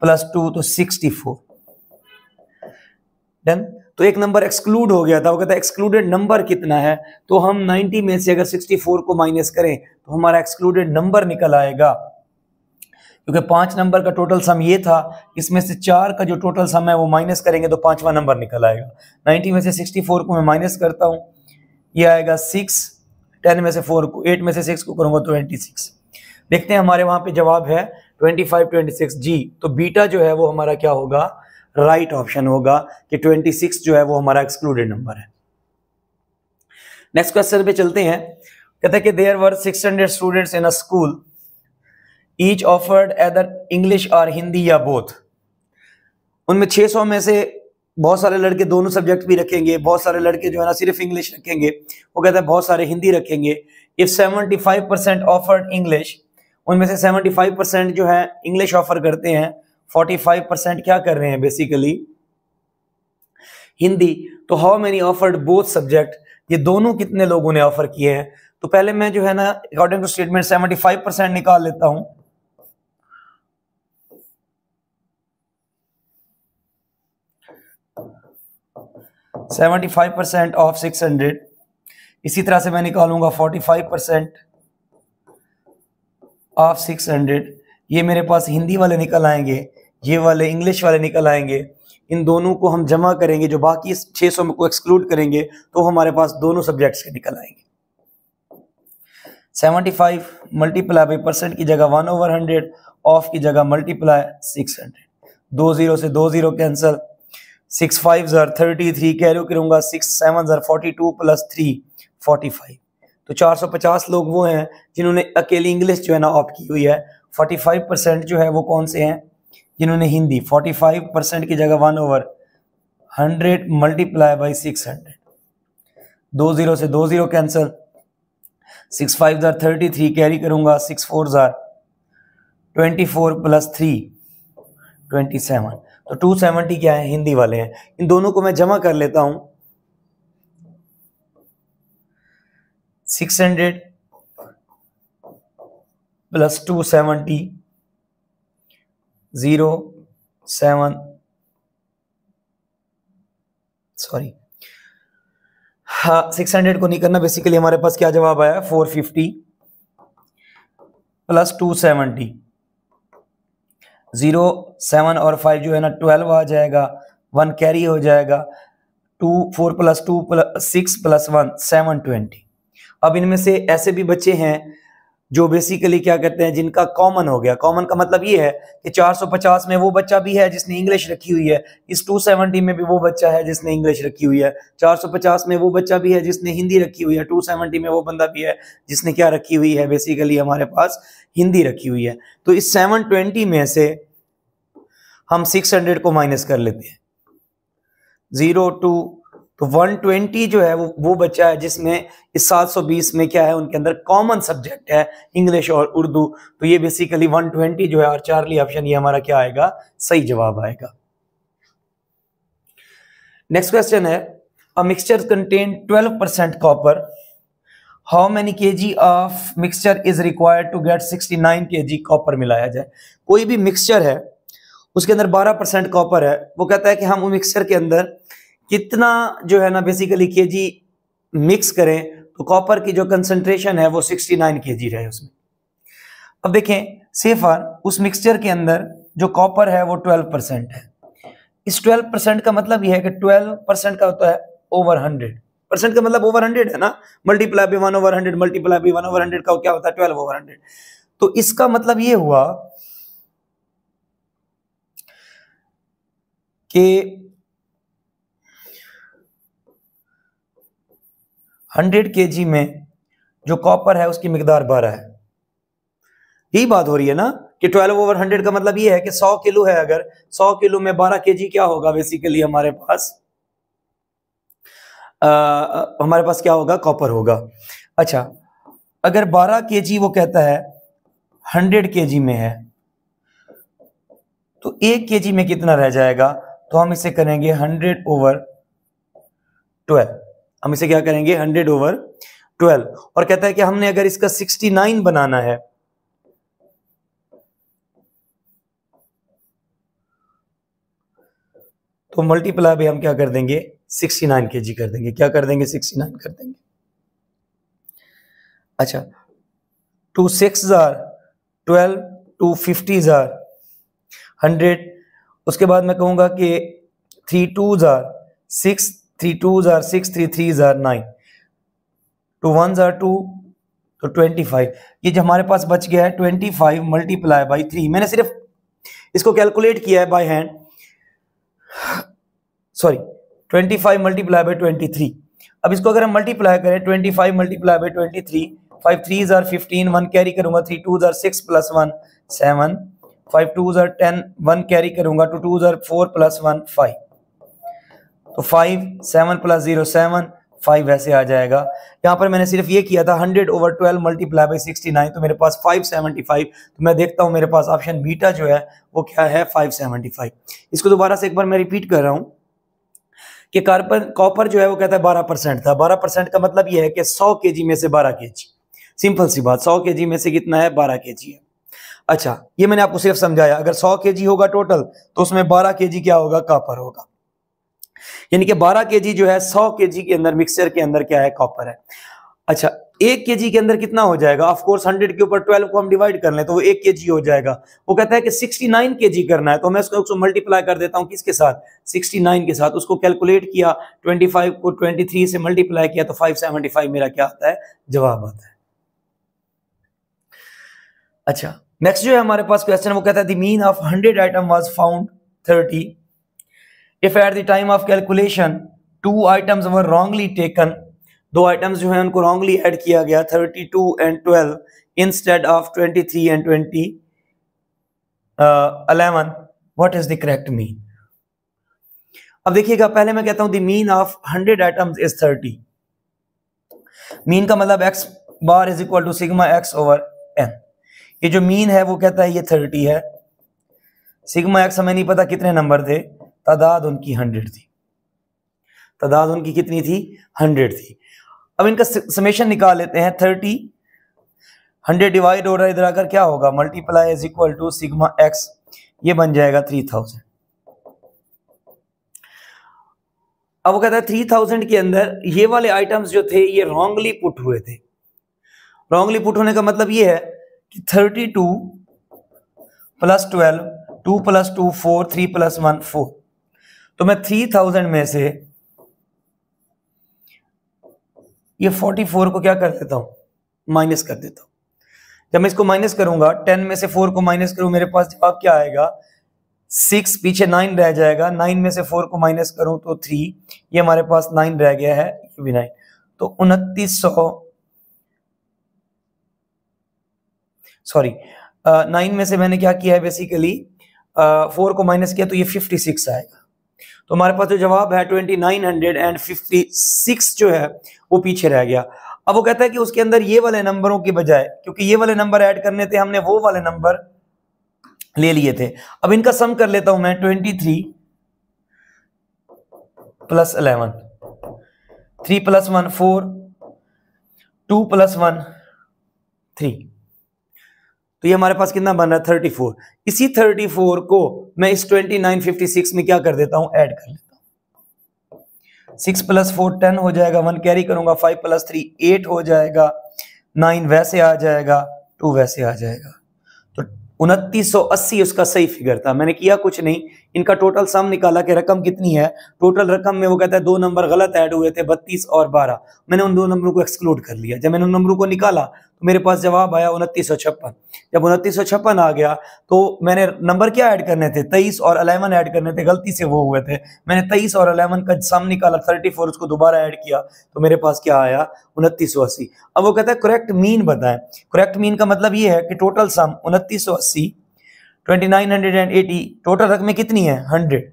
प्लस टू तो सिक्सटी फोर डन तो एक नंबर एक्सक्लूड हो गया था वो कहता है एक्सक्लूडेड नंबर कितना है तो हम 90 में से अगर 64 को माइनस करें तो हमारा एक्सक्लूडेड नंबर निकल आएगा क्योंकि पांच नंबर का टोटल सम ये था इसमें से चार का जो टोटल सम है वो माइनस करेंगे तो पांचवा नंबर निकल आएगा 90 में से 64 को मैं माइनस करता हूं ये आएगा सिक्स टेन में से फोर को एट में से सिक्स को करूँगा ट्वेंटी सिक्स देखते हैं हमारे वहाँ पे जवाब है ट्वेंटी फाइव ट्वेंटी सिक्स जी तो बीटा जो है वो हमारा क्या होगा राइट right ऑप्शन होगा कि ट्वेंटी सिक्स जो है वो हमारा एक्सक्लूडेड नंबर है नेक्स्ट क्वेश्चन पे चलते हैं कहते हैं कि there were six hundred students in a school each offered either English और हिंदी या बोथ उनमें 600 में से बहुत सारे लड़के दोनों सब्जेक्ट भी रखेंगे बहुत सारे लड़के जो है ना सिर्फ इंग्लिश रखेंगे वो कहते हैं बहुत सारे हिंदी रखेंगे इफ 75 परसेंट ऑफर इंग्लिश उनमें से 75 परसेंट जो है इंग्लिश ऑफर करते हैं 45 परसेंट क्या कर रहे हैं बेसिकली हिंदी तो how many offered both subject ये दोनों कितने लोगों ने ऑफर किए हैं तो पहले मैं जो है ना according to statement five percent निकाल लेता हूँ seventy five percent of six hundred इसी तरह से मैं निकालूंगा forty five percent of six hundred ये मेरे पास हिंदी वाले निकल आएंगे ये वाले इंग्लिश वाले निकल आएंगे इन दोनों को हम जमा करेंगे जो बाकी छः सौ को एक्सक्लूड करेंगे तो हमारे पास दोनों सब्जेक्ट्स के निकल आएंगे seventy five multiply by percent की जगह वन ओवर हंड्रेड ऑफ की जगह मल्टीप्लाई सिक्स हंड्रेड दो जीरो से दो जीरो कैंसिल सिक्स फाइव ज़र थर्टी थ्री कैरो करूँगा सिक्स सेवन ज़र forty two plus three forty five तो चार सौ पचास लोग वो हैं जिन्होंने अकेली इंग्लिश जो है ना ऑप्ट की हुई है फोर्टी फाइव परसेंट जो है वो कौन से हैं जिन्होंने हिंदी फोर्टी फाइव परसेंट की जगह one over hundred multiply by six hundred दो ज़ीरो से दो ज़ीरो कैंसिल सिक्स फाइव जर थर्टी थ्री कैरी करूँगा सिक्स फोर जर twenty four plus three twenty seven तो टू सेवेंटी क्या है हिंदी वाले हैं इन दोनों को मैं जमा कर लेता हूं six hundred plus two seventy zero seven sorry हा सिक्स हंड्रेड को नहीं करना बेसिकली हमारे पास क्या जवाब आया four fifty plus two zero seven और फाइव जो है ना ट्वेल्व आ जाएगा वन कैरी हो जाएगा two four plus two plus six plus one seven twenty अब इनमें से ऐसे भी बच्चे हैं जो बेसिकली क्या कहते हैं जिनका कॉमन हो गया कॉमन का मतलब ये है कि 450 में वो बच्चा भी है जिसने इंग्लिश रखी हुई है इस 270 में भी वो बच्चा है जिसने इंग्लिश रखी हुई है 450 में वो बच्चा भी है जिसने हिंदी रखी हुई है 270 में वो बंदा भी है जिसने क्या रखी हुई है बेसिकली हमारे पास हिंदी रखी हुई है तो इस सेवन में से हम सिक्स को माइनस कर लेते हैं जीरो टू तो 120 जो है वो वो बच्चा है जिसमें इस 720 में क्या है उनके अंदर कॉमन सब्जेक्ट है इंग्लिश और उर्दू तो ये बेसिकली 120 जो है और चार्ली ऑप्शन ये हमारा क्या आएगा सही जवाब आएगा नेक्स्ट क्वेश्चन है a mixture contain 12 percent copper how many K G of mixture is required to get 69 K ji copper मिलाया जाए कोई भी मिक्सचर है उसके अंदर 12 परसेंट कॉपर है वो कहता है कि हम मिक्सचर के अंदर कितना जो है ना बेसिकली के जी मिक्स करें तो कॉपर की जो कंसंट्रेशन है वो 69 के जी रहे उसमें अब देखें सेफर उस मिक्सचर के अंदर जो कॉपर है वो 12 परसेंट है इस 12 परसेंट का मतलब यह है कि 12 परसेंट का होता है ओवर हंड्रेड परसेंट का मतलब ओवर हंड्रेड है ना multiply by one over hundred multiply by one over hundred का क्या होता है ट्वेल्व ओवर हंड्रेड तो इसका मतलब ये हुआ कि हंड्रेड के में जो कॉपर है उसकी मकदार बारह है यही बात हो रही है ना कि ट्वेल्व ओवर हंड्रेड का मतलब ये है कि सौ किलो है अगर सौ किलो में बारह के क्या होगा बेसिकली हमारे पास आ, हमारे पास क्या होगा कॉपर होगा अच्छा अगर बारह के वो कहता है हंड्रेड के में है तो एक के में कितना रह जाएगा तो हम इसे करेंगे हंड्रेड ओवर ट्वेल्व हम इसे क्या करेंगे हंड्रेड ओवर ट्वेल्व और कहता है कि हमने अगर इसका सिक्सटी नाइन बनाना है तो मल्टीप्लाई भी हम क्या कर देंगे सिक्सटी नाइन के जी कर देंगे क्या कर देंगे सिक्सटी नाइन कर देंगे अच्छा टू सिक्स हजार ट्वेल्व टू फिफ्टी हजार हंड्रेड उसके बाद मैं कहूंगा कि थ्री टू हजार six three twos are six three threes are nine two one are two तो ट्वेंटी फाइव ये जो हमारे पास बच गया है twenty five multiply by three मैंने सिर्फ इसको कैलकुलेट किया है by hand sorry twenty five multiply by twenty three अब इसको अगर हम मल्टीप्लाई करें twenty five multiply by twenty three five three जार फिफ्टीन वन कैरी करूंगा थ्री टू जार six plus one seven five two जार टेन वन कैरी करूंगा टू टू जार फोर प्लस वन फाइव तो five seven plus zero seven five ऐसे आ जाएगा यहाँ पर मैंने सिर्फ ये किया था hundred over twelve multiply by sixty nine तो मेरे पास फाइव सेवेंटी फाइव तो मैं देखता हूँ मेरे पास ऑप्शन बीटा जो है वो क्या है फाइव सेवेंटी फाइव इसको दोबारा से एक बार मैं रिपीट कर रहा हूँ कि कार्बन कॉपर जो है वो कहता है बारह परसेंट था बारह परसेंट का मतलब ये है कि सौ के जी में से बारह के जी सिंपल सी बात सौ के जी में से कितना है बारह के जी है अच्छा ये मैंने आपको सिर्फ समझाया अगर सौ के जी होगा टोटल तो उसमें बारह के जी क्या होगा कापर होगा यानी कि 12 केजी जो है 100 केजी के अंदर मिक्सचर के अंदर क्या है कॉपर है अच्छा एक के के अंदर कितना हो जाएगा ऑफकोर्स हंड्रेड के ऊपर ट्वेल्व को हम डिवाइड कर लें तो वो एक के हो जाएगा वो कहता है कि सिक्सटी नाइन करना है तो मैं उसको मल्टीप्लाई कर देता हूँ किसके साथ सिक्सटी के साथ उसको कैलकुलेट किया ट्वेंटी को ट्वेंटी से मल्टीप्लाई किया तो फाइव मेरा क्या आता है जवाब आता है अच्छा नेक्स्ट जो है हमारे पास क्वेश्चन वो कहता है the mean of hundred item was found thirty if at the time of calculation two items were wrongly taken दो आइटम्स जो है उनको रॉन्गली एड किया गया thirty two and twelve instead of twenty three and twenty eleven what is the correct mean अब देखिएगा पहले मैं कहता हूं the mean of hundred items is thirty mean का मतलब x bar is equal to sigma x over n ये जो मीन है वो कहता है ये थर्टी है सिग्मा एक्स हमें नहीं पता कितने नंबर थे तादाद उनकी हंड्रेड थी तादाद उनकी कितनी थी हंड्रेड थी अब इनका समेशन निकाल लेते हैं थर्टी हंड्रेड डिवाइड हो रहा है इधर आकर क्या होगा multiply is equal to sigma x ये बन जाएगा थ्री थाउजेंड अब वो कहता है थ्री थाउजेंड के अंदर ये वाले आइटम्स जो थे ये रॉन्गली पुट हुए थे रॉन्गली पुट होने का मतलब ये है कि thirty two plus twelve two plus two four three plus one four तो मैं थ्री थाउजेंड में से ये फोर्टी फोर को क्या कर देता हूं माइनस कर देता हूं जब मैं इसको माइनस करूंगा टेन में से फोर को माइनस करूं मेरे पास जवाब क्या आएगा सिक्स पीछे नाइन रह जाएगा नाइन में से फोर को माइनस करूं तो थ्री ये हमारे पास नाइन रह गया है ये भी नाइन तो उनतीस सौ सॉरी नाइन में से मैंने क्या किया है बेसिकली फोर को माइनस किया तो ये फिफ्टी सिक्स आएगा तो हमारे पास जो जवाब है twenty nine hundred and fifty six जो है वो पीछे रह गया अब वो कहता है कि उसके अंदर ये वाले नंबरों की बजाय क्योंकि ये वाले नंबर ऐड करने थे हमने वो वाले नंबर ले लिए थे अब इनका सम कर लेता हूं मैं twenty three plus eleven three plus one four two plus one three तो ये हमारे पास कितना बन रहा है 34 इसी 34 को मैं इस 2956 में क्या कर देता हूं ऐड कर लेता हूं सिक्स प्लस फोर टेन हो जाएगा वन कैरी करूंगा फाइव प्लस थ्री एट हो जाएगा नाइन वैसे आ जाएगा टू वैसे आ जाएगा तो उनतीस उसका सही फिगर था मैंने किया कुछ नहीं इनका टोटल सम निकाला कि रकम कितनी है टोटल रकम में वो कहता है दो नंबर गलत ऐड हुए थे बत्तीस और बारह मैंने उन दो नंबरों को एक्सक्लूड कर लिया जब मैंने उन नंबरों को निकाला तो मेरे पास जवाब आया उनतीस जब उनतीस आ गया तो मैंने नंबर क्या ऐड करने थे तेईस और अलेवन ऐड करने थे गलती से वो हुए थे मैंने तेईस और अलेवन का सम निकाला थर्टी फोर उसको दोबारा ऐड किया तो मेरे पास क्या आया उनतीस अब वो कहता है करेक्ट मीन बताएं करेक्ट मीन का मतलब ये है कि टोटल सम उनतीस twenty nine hundred and eighty total रकमें कितनी है हंड्रेड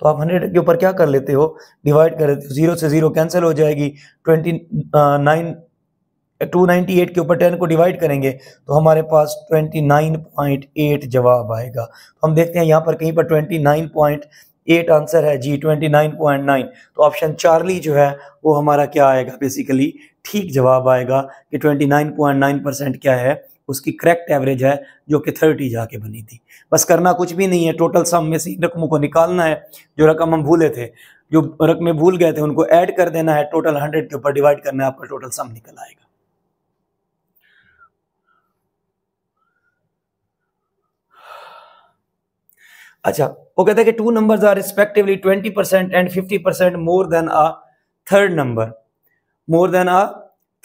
तो आप हंड्रेड के ऊपर क्या कर लेते हो डिवाइड कर लेते हो जीरो से जीरो कैंसिल हो जाएगी twenty nine two ninety eight के ऊपर टेन को डिवाइड करेंगे तो हमारे पास ट्वेंटी नाइन पॉइंट एट जवाब आएगा तो हम देखते हैं यहाँ पर कहीं पर twenty nine point eight answer है जी ट्वेंटी नाइन पॉइंट नाइन तो ऑप्शन चार्ली जो है वो हमारा क्या आएगा बेसिकली ठीक जवाब आएगा कि twenty nine point nine percent क्या है उसकी करेक्ट एवरेज है जो कि थर्टी जाके बनी थी बस करना कुछ भी नहीं है टोटल सम में से इन रकमों को निकालना है जो रकम हम भूले थे जो रकमें भूल गए थे उनको ऐड कर देना है टोटल हंड्रेड के ऊपर डिवाइड करना है आपका टोटल सम निकल आएगा अच्छा वो कहते हैं कि two numbers are respectively twenty percent and fifty percent more than a third number more than a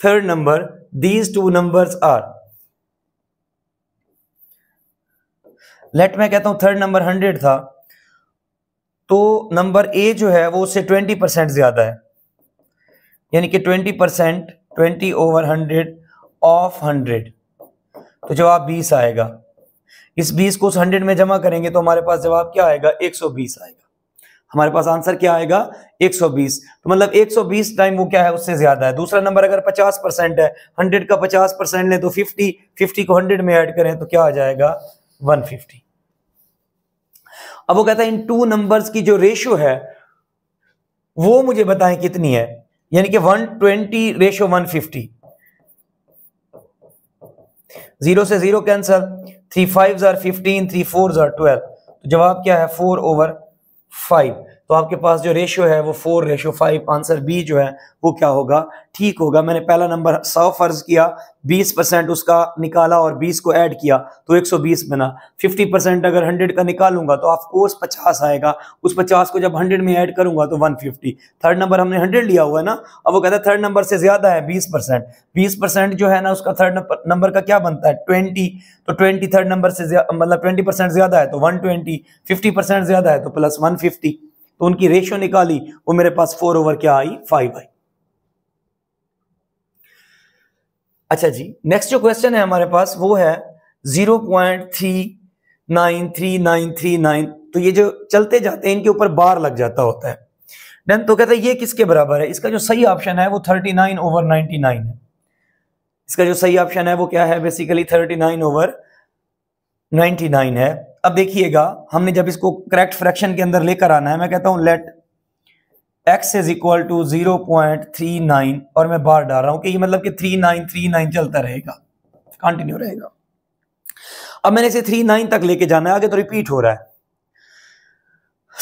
third number these two numbers are let मैं कहता हूं थर्ड नंबर हंड्रेड था तो नंबर ए जो है वो उससे ट्वेंटी परसेंट ज़्यादा है यानी कि twenty percent twenty over hundred of hundred तो जवाब बीस आएगा इस बीस को उस हंड्रेड में जमा करेंगे तो हमारे पास जवाब क्या आएगा एक सौ बीस आएगा हमारे पास आंसर क्या आएगा एक बीस तो मतलब एक सौ बीस टाइम वो क्या है उससे ज्यादा है दूसरा नंबर अगर पचास परसेंट है हंड्रेड का पचास परसेंट लें तो फिफ्टी फिफ्टी को हंड्रेड में ऐड करें तो क्या आ जाएगा वन फिफ्टी अब वो कहता है इन टू नंबर्स की जो रेशियो है वो मुझे बताएं कितनी है यानी कि 120 रेशियो फिफ्टी जीरो से जीरो कैंसल थ्री फाइव जार फिफ्टीन थ्री फोर जार ट्वेल्व जवाब क्या है फोर ओवर फाइव तो आपके पास जो रेशियो है वो four ratio five answer B जो है वो क्या होगा ठीक होगा मैंने पहला नंबर सौ फर्ज किया बीस परसेंट उसका निकाला और बीस को ऐड किया तो एक सौ बीस बना फिफ्टी परसेंट अगर हंड्रेड का निकालूंगा तो ऑफकोर्स पचास आएगा उस पचास को जब हंड्रेड में ऐड करूंगा तो वन फिफ्टी थर्ड नंबर हमने हंड्रेड लिया हुआ है ना अब वो कहता है थर्ड नंबर से ज्यादा है बीस परसेंट बीस परसेंट जो है ना उसका थर्ड नंबर का क्या बनता है ट्वेंटी तो ट्वेंटी थर्ड नंबर से मतलब ट्वेंटी परसेंट ज्यादा है तो वन ट्वेंटी फिफ्टी परसेंट ज्यादा है तो प्लस वन फिफ्टी तो उनकी रेशियो निकाली वो मेरे पास फोर ओवर क्या आई फाइव आई अच्छा जी नेक्स्ट जो क्वेश्चन है हमारे पास वो है zero point three nine three nine three nine तो ये जो चलते जाते हैं इनके ऊपर बार लग जाता होता है देन तो कहता है ये किसके बराबर है इसका जो सही ऑप्शन है वो thirty nine over ninety nine है इसका जो सही ऑप्शन है वो क्या है basically thirty nine over ninety nine है अब देखिएगा हमने जब इसको करेक्ट फ्रैक्शन के अंदर लेकर आना है मैं कहता हूं let x is equal to zero point three nine और मैं बाहर डाल रहा हूं कि ये मतलब कि थ्री नाइन थ्री नाइन चलता रहेगा कंटिन्यू रहेगा अब मैंने इसे थ्री नाइन तक लेके जाना है आगे तो रिपीट हो रहा है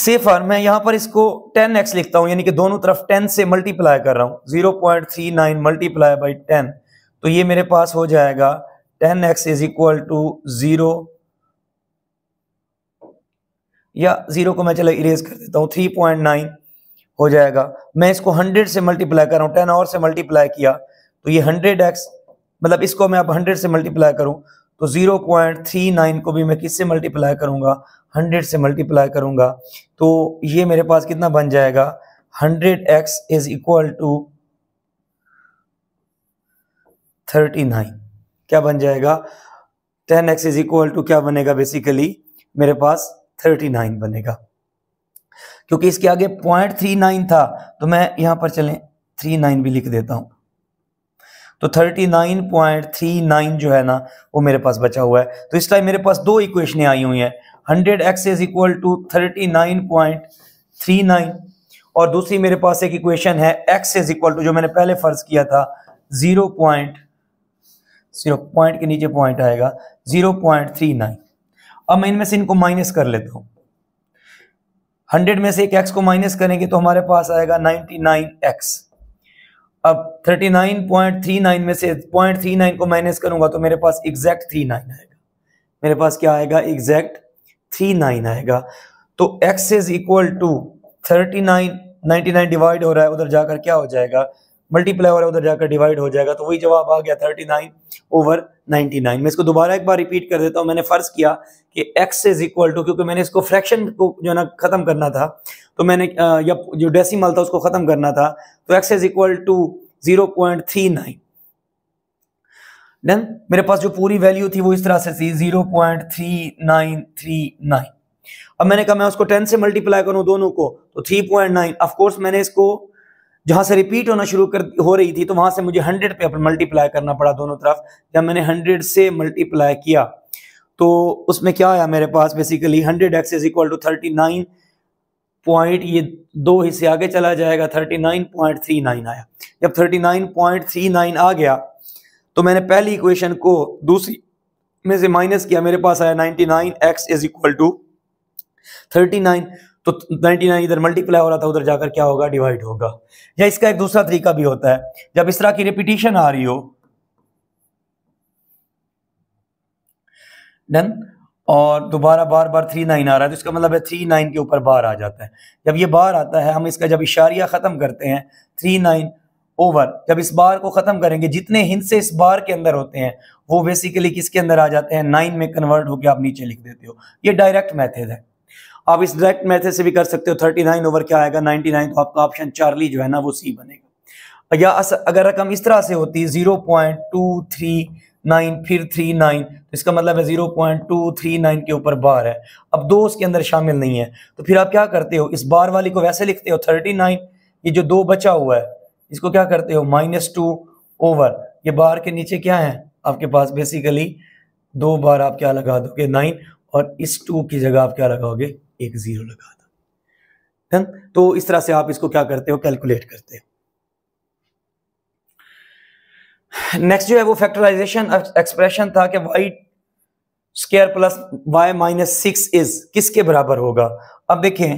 सेफर मैं यहां पर इसको टेन एक्स लिखता हूं यानी कि दोनों तरफ टेन से मल्टीप्लाई कर रहा हूं zero point three nine multiply by ten तो ये मेरे पास हो जाएगा ten x is equal to zero या जीरो को मैं चलो इरेज कर देता हूँ थ्री पॉइंट नाइन हो जाएगा मैं इसको हंड्रेड से मल्टीप्लाई कर रहा हूँ टेन और से मल्टीप्लाई किया तो ये हंड्रेड एक्स मतलब इसको मैं अब हंड्रेड से मल्टीप्लाई करूँ तो जीरो पॉइंट थ्री नाइन को भी मैं किससे मल्टीप्लाई करूँगा हंड्रेड से मल्टीप्लाई करूँगा तो ये मेरे पास कितना बन जाएगा hundred x is equal to thirty nine क्या बन जाएगा ten x is equal to क्या बनेगा बेसिकली मेरे पास थर्टी नाइन बनेगा क्योंकि इसके आगे पॉइंट थ्री नाइन था तो मैं यहां पर चलें थ्री नाइन भी लिख देता हूं तो thirty nine point three nine जो है ना वो मेरे पास बचा हुआ है तो इस टाइम मेरे पास दो इक्वेशनें आई हुई हैं hundred x is equal to thirty nine point three nine और दूसरी मेरे पास एक इक्वेशन है एक्स इज इक्वल टू जो मैंने पहले फर्ज किया था जीरो पॉइंट जीरो पॉइंट के नीचे पॉइंट आएगा जीरो पॉइंट थ्री नाइन अब मैं इनमें से इनको माइनस कर लेता हूं हंड्रेड में से एक एक्स को माइनस करेंगे तो हमारे पास आएगा नाइनटी नाइन एक्स अब thirty nine point three nine में से पॉइंट थ्री नाइन को माइनस करूंगा तो मेरे पास एग्जैक्ट थ्री नाइन आएगा मेरे पास क्या आएगा एग्जैक्ट थ्री नाइन आएगा तो x is equal to thirty nine ninety nine divide हो रहा है उधर जाकर क्या हो जाएगा मल्टीप्लाई वाला उधर जाकर डिवाइड हो जाएगा तो वही जवाब आ गया thirty nine over ninety nine मैं इसको दोबारा एक बार रिपीट कर देता हूँ मैंने फर्ज किया कि x इज इक्वल टू क्योंकि मैंने इसको फ्रैक्शन को जो है ना खत्म करना था तो मैंने या जो डेसिमल था उसको खत्म करना था तो x is equal to zero point three nine then मेरे पास जो पूरी वैल्यू थी वो इस तरह से थी zero point three nine three nine अब मैंने कहा मैं उसको टेन से मल्टीप्लाई करूं दोनों को तो थ्री पॉइंट नाइन ऑफकोर्स मैंने इसको जहां से रिपीट होना शुरू कर हो रही थी तो वहां से मुझे हंड्रेड पे अपन मल्टीप्लाई करना पड़ा दोनों तरफ जब मैंने हंड्रेड से मल्टीप्लाई किया तो उसमें क्या आया मेरे पास basically hundred x is equal to thirty nine point ये दो हिस्से आगे चला जाएगा thirty nine point three nine आया जब thirty nine point three nine आ गया तो मैंने पहली इक्वेशन को दूसरी में से माइनस किया मेरे पास आया ninety nine x is equal to thirty nine तो 99 इधर मल्टीप्लाई हो रहा था उधर जाकर क्या होगा डिवाइड होगा या इसका एक दूसरा तरीका भी होता है जब इस तरह की रिपीटिशन आ रही हो डन और दोबारा बार बार थ्री नाइन आ रहा है तो इसका मतलब है थ्री नाइन के ऊपर बार आ जाता है जब ये बार आता है हम इसका जब इशारिया ख़त्म करते हैं थ्री नाइन ओवर जब इस बार को ख़त्म करेंगे जितने हिंसे इस बार के अंदर होते हैं वो बेसिकली किसके अंदर आ जाते हैं नाइन में कन्वर्ट होकर आप नीचे लिख देते हो ये डायरेक्ट मैथड है आप इस डायरेक्ट मेथड से भी कर सकते हो थर्टी नाइन ओवर क्या आएगा नाइनटी नाइन तो आपका ऑप्शन चार्ली जो है ना वो सी बनेगा या अगर रकम इस तरह से होती zero point two three nine फिर थ्री नाइन तो इसका मतलब है zero point two three nine के ऊपर बार है अब दो उसके अंदर शामिल नहीं है तो फिर आप क्या करते हो इस बार वाली को वैसे लिखते हो थर्टी नाइन ये जो दो बचा हुआ है इसको क्या करते हो माइनस टू ओवर ये बार के नीचे क्या है आपके पास बेसिकली दो बार आप क्या लगा दोगे नाइन और इस टू की जगह आप क्या लगाओगे एक जीरो लगा दो तो इस तरह से आप इसको क्या करते हो कैलकुलेट करते हो नेक्स्ट जो है वो फैक्टराइजेशन एक्सप्रेशन था कि y square plus y minus six is किसके बराबर होगा अब देखें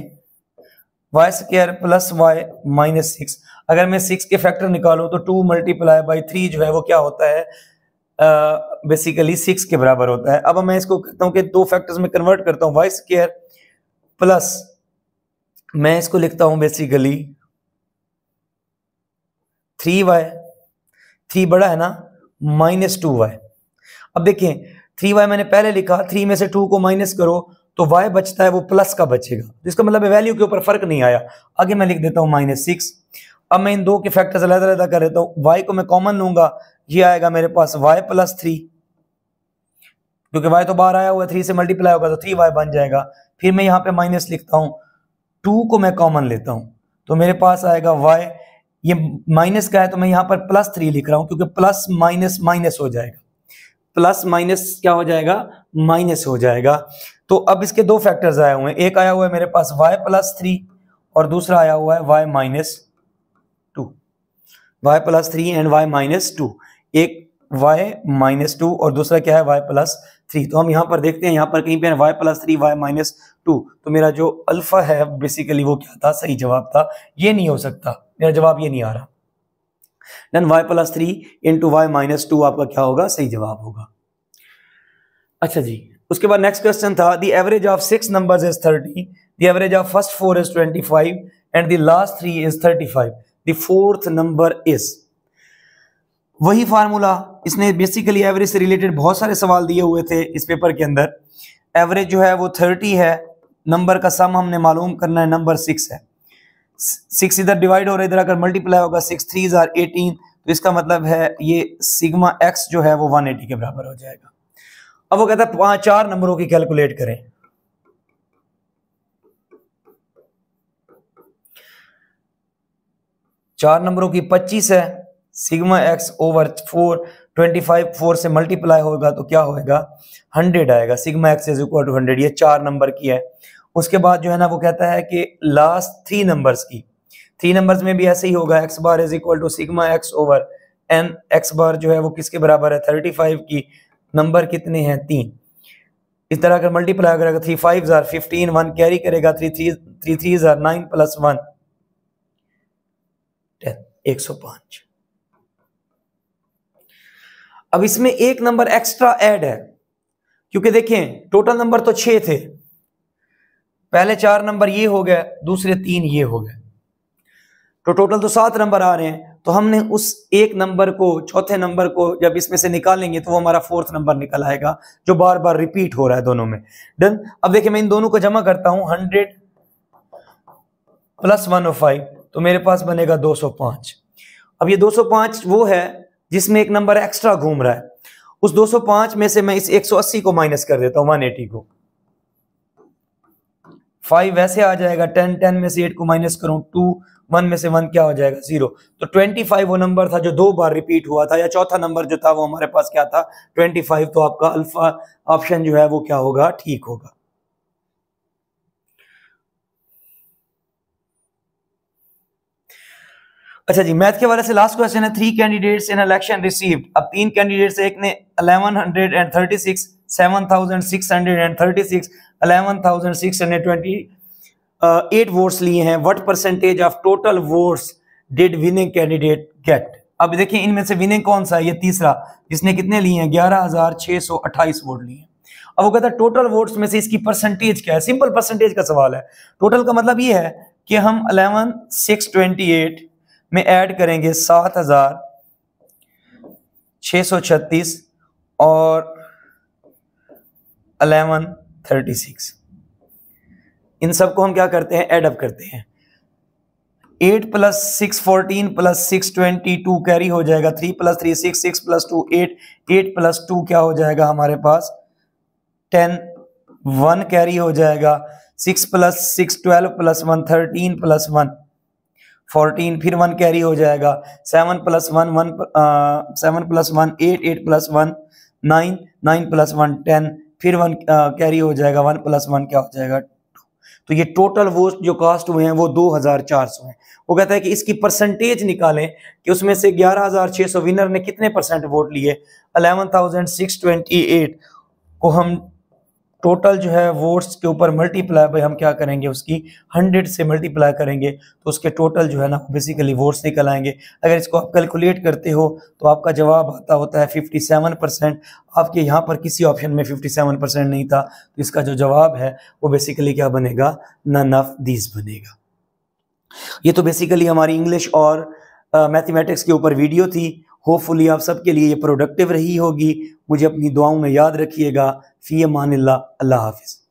y square plus y minus six अगर मैं सिक्स के फैक्टर निकालूं तो टू मल्टीप्लाई बाई थ्री जो है वो क्या होता है बेसिकली uh, सिक्स के बराबर होता है अब मैं इसको कहता हूं कि दो फैक्टर्स में कन्वर्ट करता हूं वाई स्केयर प्लस मैं इसको लिखता हूं बेसिकली थ्री वाई थ्री बड़ा है ना माइनस टू वाई अब देखिए थ्री वाई मैंने पहले लिखा थ्री में से टू को माइनस करो तो वाई बचता है वो प्लस का बचेगा जिसका इसका मतलब वैल्यू के ऊपर फर्क नहीं आया आगे मैं लिख देता हूं माइनस सिक्स अब मैं इन दो के फैक्टर्स अलग अलग कर देता हूं वाई को मैं कॉमन लूंगा ये आएगा मेरे पास वाई प्लस थ्री क्योंकि वाई तो बाहर आया हुआ थ्री से मल्टीप्लाई होगा तो थ्री वाई बन जाएगा फिर मैं यहाँ पे माइनस लिखता हूँ टू को मैं कॉमन लेता हूँ तो मेरे पास आएगा वाई ये माइनस का है तो मैं यहाँ पर प्लस थ्री लिख रहा हूँ क्योंकि प्लस माइनस माइनस हो जाएगा प्लस माइनस क्या हो जाएगा माइनस हो जाएगा तो अब इसके दो फैक्टर्स आए हुए हैं एक आया हुआ है मेरे पास वाई प्लस थ्री और दूसरा आया हुआ है y minus two y plus three and y minus two एक वाई माइनस टू और दूसरा क्या है वाई प्लस थ्री तो हम यहाँ पर देखते हैं यहाँ पर कहीं पर y plus three y minus two तो मेरा जो अल्फा है बेसिकली वो क्या था सही जवाब था ये नहीं हो सकता मेरा जवाब ये नहीं आ रहा then y plus three into y minus two आपका क्या होगा सही जवाब होगा अच्छा जी उसके बाद नेक्स्ट क्वेश्चन था the average of six numbers is thirty the average of first four is twenty five and the last three is thirty five the fourth number is वही फार्मूला इसने बेसिकली एवरेज से रिलेटेड बहुत सारे सवाल दिए हुए थे इस पेपर के अंदर एवरेज जो है वो थर्टी है नंबर का सम हमने मालूम करना है नंबर सिक्स है सिक्स इधर डिवाइड हो रहा है इधर अगर मल्टीप्लाई होगा सिक्स थ्री जार एटीन तो इसका मतलब है ये सिग्मा एक्स जो है वो वन एटी के बराबर हो जाएगा अब वो कहता है पांच चार नंबरों की कैलकुलेट करें चार नंबरों की पच्चीस है sigma x over four twenty five four से मल्टीप्लाई होगा तो क्या होएगा हंड्रेड आएगा sigma x is equal to hundred ये चार नंबर की है उसके बाद जो है ना वो कहता है कि लास्ट थ्री नंबर्स की थ्री नंबर्स में भी ऐसे ही होगा x bar is equal to sigma x over n x bar जो है वो किसके बराबर है थर्टी फाइव की नंबर कितने हैं तीन इस तरह अगर मल्टीप्लाई करेगा थ्री फाइव हजार फिफ्टीन वन कैरी करेगा थ्री थ्री थ्री थ्री हजार नाइन प्लस वन टेन एक सौ पांच अब इसमें एक नंबर एक्स्ट्रा ऐड है क्योंकि देखें टोटल नंबर तो छे थे पहले चार नंबर ये हो गए दूसरे तीन ये हो गए तो टोटल तो सात नंबर आ रहे हैं तो हमने उस एक नंबर को चौथे नंबर को जब इसमें से निकालेंगे तो वो हमारा फोर्थ नंबर निकल आएगा जो बार बार रिपीट हो रहा है दोनों में डन अब देखिए मैं इन दोनों को जमा करता हूं hundred plus one O five तो मेरे पास बनेगा दो सौ पांच अब ये दो सौ पांच वो है जिसमें एक नंबर एक्स्ट्रा घूम रहा है उस 205 में से मैं इस 180 को माइनस कर देता हूं 180 को फाइव वैसे आ जाएगा टेन टेन में से एट को माइनस करूं टू वन में से वन क्या हो जाएगा जीरो तो 25 वो नंबर था जो दो बार रिपीट हुआ था या चौथा नंबर जो था वो हमारे पास क्या था ट्वेंटी फाइव तो आपका अल्फा ऑप्शन जो है वो क्या होगा ठीक होगा अच्छा जी मैथ के वाले से लास्ट क्वेश्चन है three candidates in election received अब तीन कैंडिडेट से एक ने 1136 7636 11620 एट वोट्स लिए हैं what percentage of total votes did winning candidate get अब देखिए इनमें से विनिंग कौन सा है ये तीसरा जिसने कितने लिए हैं ग्यारह हजार छह सौ अट्ठाईस वोट लिए अब वो कहता है टोटल वोट्स में से इसकी परसेंटेज क्या है सिंपल परसेंटेज का सवाल है टोटल का मतलब ये है कि हम अलेवन सिक्स ट्वेंटी एट में ऐड करेंगे सात हजार छ सौ छत्तीस और अलेवन थर्टी सिक्स इन सबको हम क्या करते हैं एडअप करते हैं eight plus six fourteen plus six twenty two carry हो जाएगा three plus three six six plus two eight eight plus two क्या हो जाएगा हमारे पास टेन वन कैरी हो जाएगा six plus six twelve plus one thirteen plus one fourteen फिर वन कैरी हो जाएगा seven plus one one seven plus one eight eight plus one nine nine plus one ten फिर वन कैरी हो जाएगा वन प्लस वन क्या हो जाएगा तो ये टोटल वो जो कास्ट हुए हैं वो दो हजार चार सौ है वो कहता है कि इसकी परसेंटेज निकालें कि उसमें से ग्यारह हजार छह सौ विनर ने कितने परसेंट वोट लिए eleven thousand six twenty eight को हम टोटल जो है वोट्स के ऊपर मल्टीप्लाई भाई हम क्या करेंगे उसकी हंड्रेड से मल्टीप्लाई करेंगे तो उसके टोटल जो है ना बेसिकली वोट्स निकल आएंगे अगर इसको आप कैलकुलेट करते हो तो आपका जवाब आता होता है फिफ्टी सेवन परसेंट आपके यहाँ पर किसी ऑप्शन में फिफ्टी सेवन परसेंट नहीं था तो इसका जो जवाब है वो बेसिकली क्या बनेगा नन ऑफ दीज बनेगा ये तो बेसिकली हमारी इंग्लिश और मैथमेटिक्स के ऊपर वीडियो थी होपफुली आप सबके लिए ये प्रोडक्टिव रही होगी मुझे अपनी दुआओं में याद रखिएगा फ़ी मान अल्लाह हाफिज़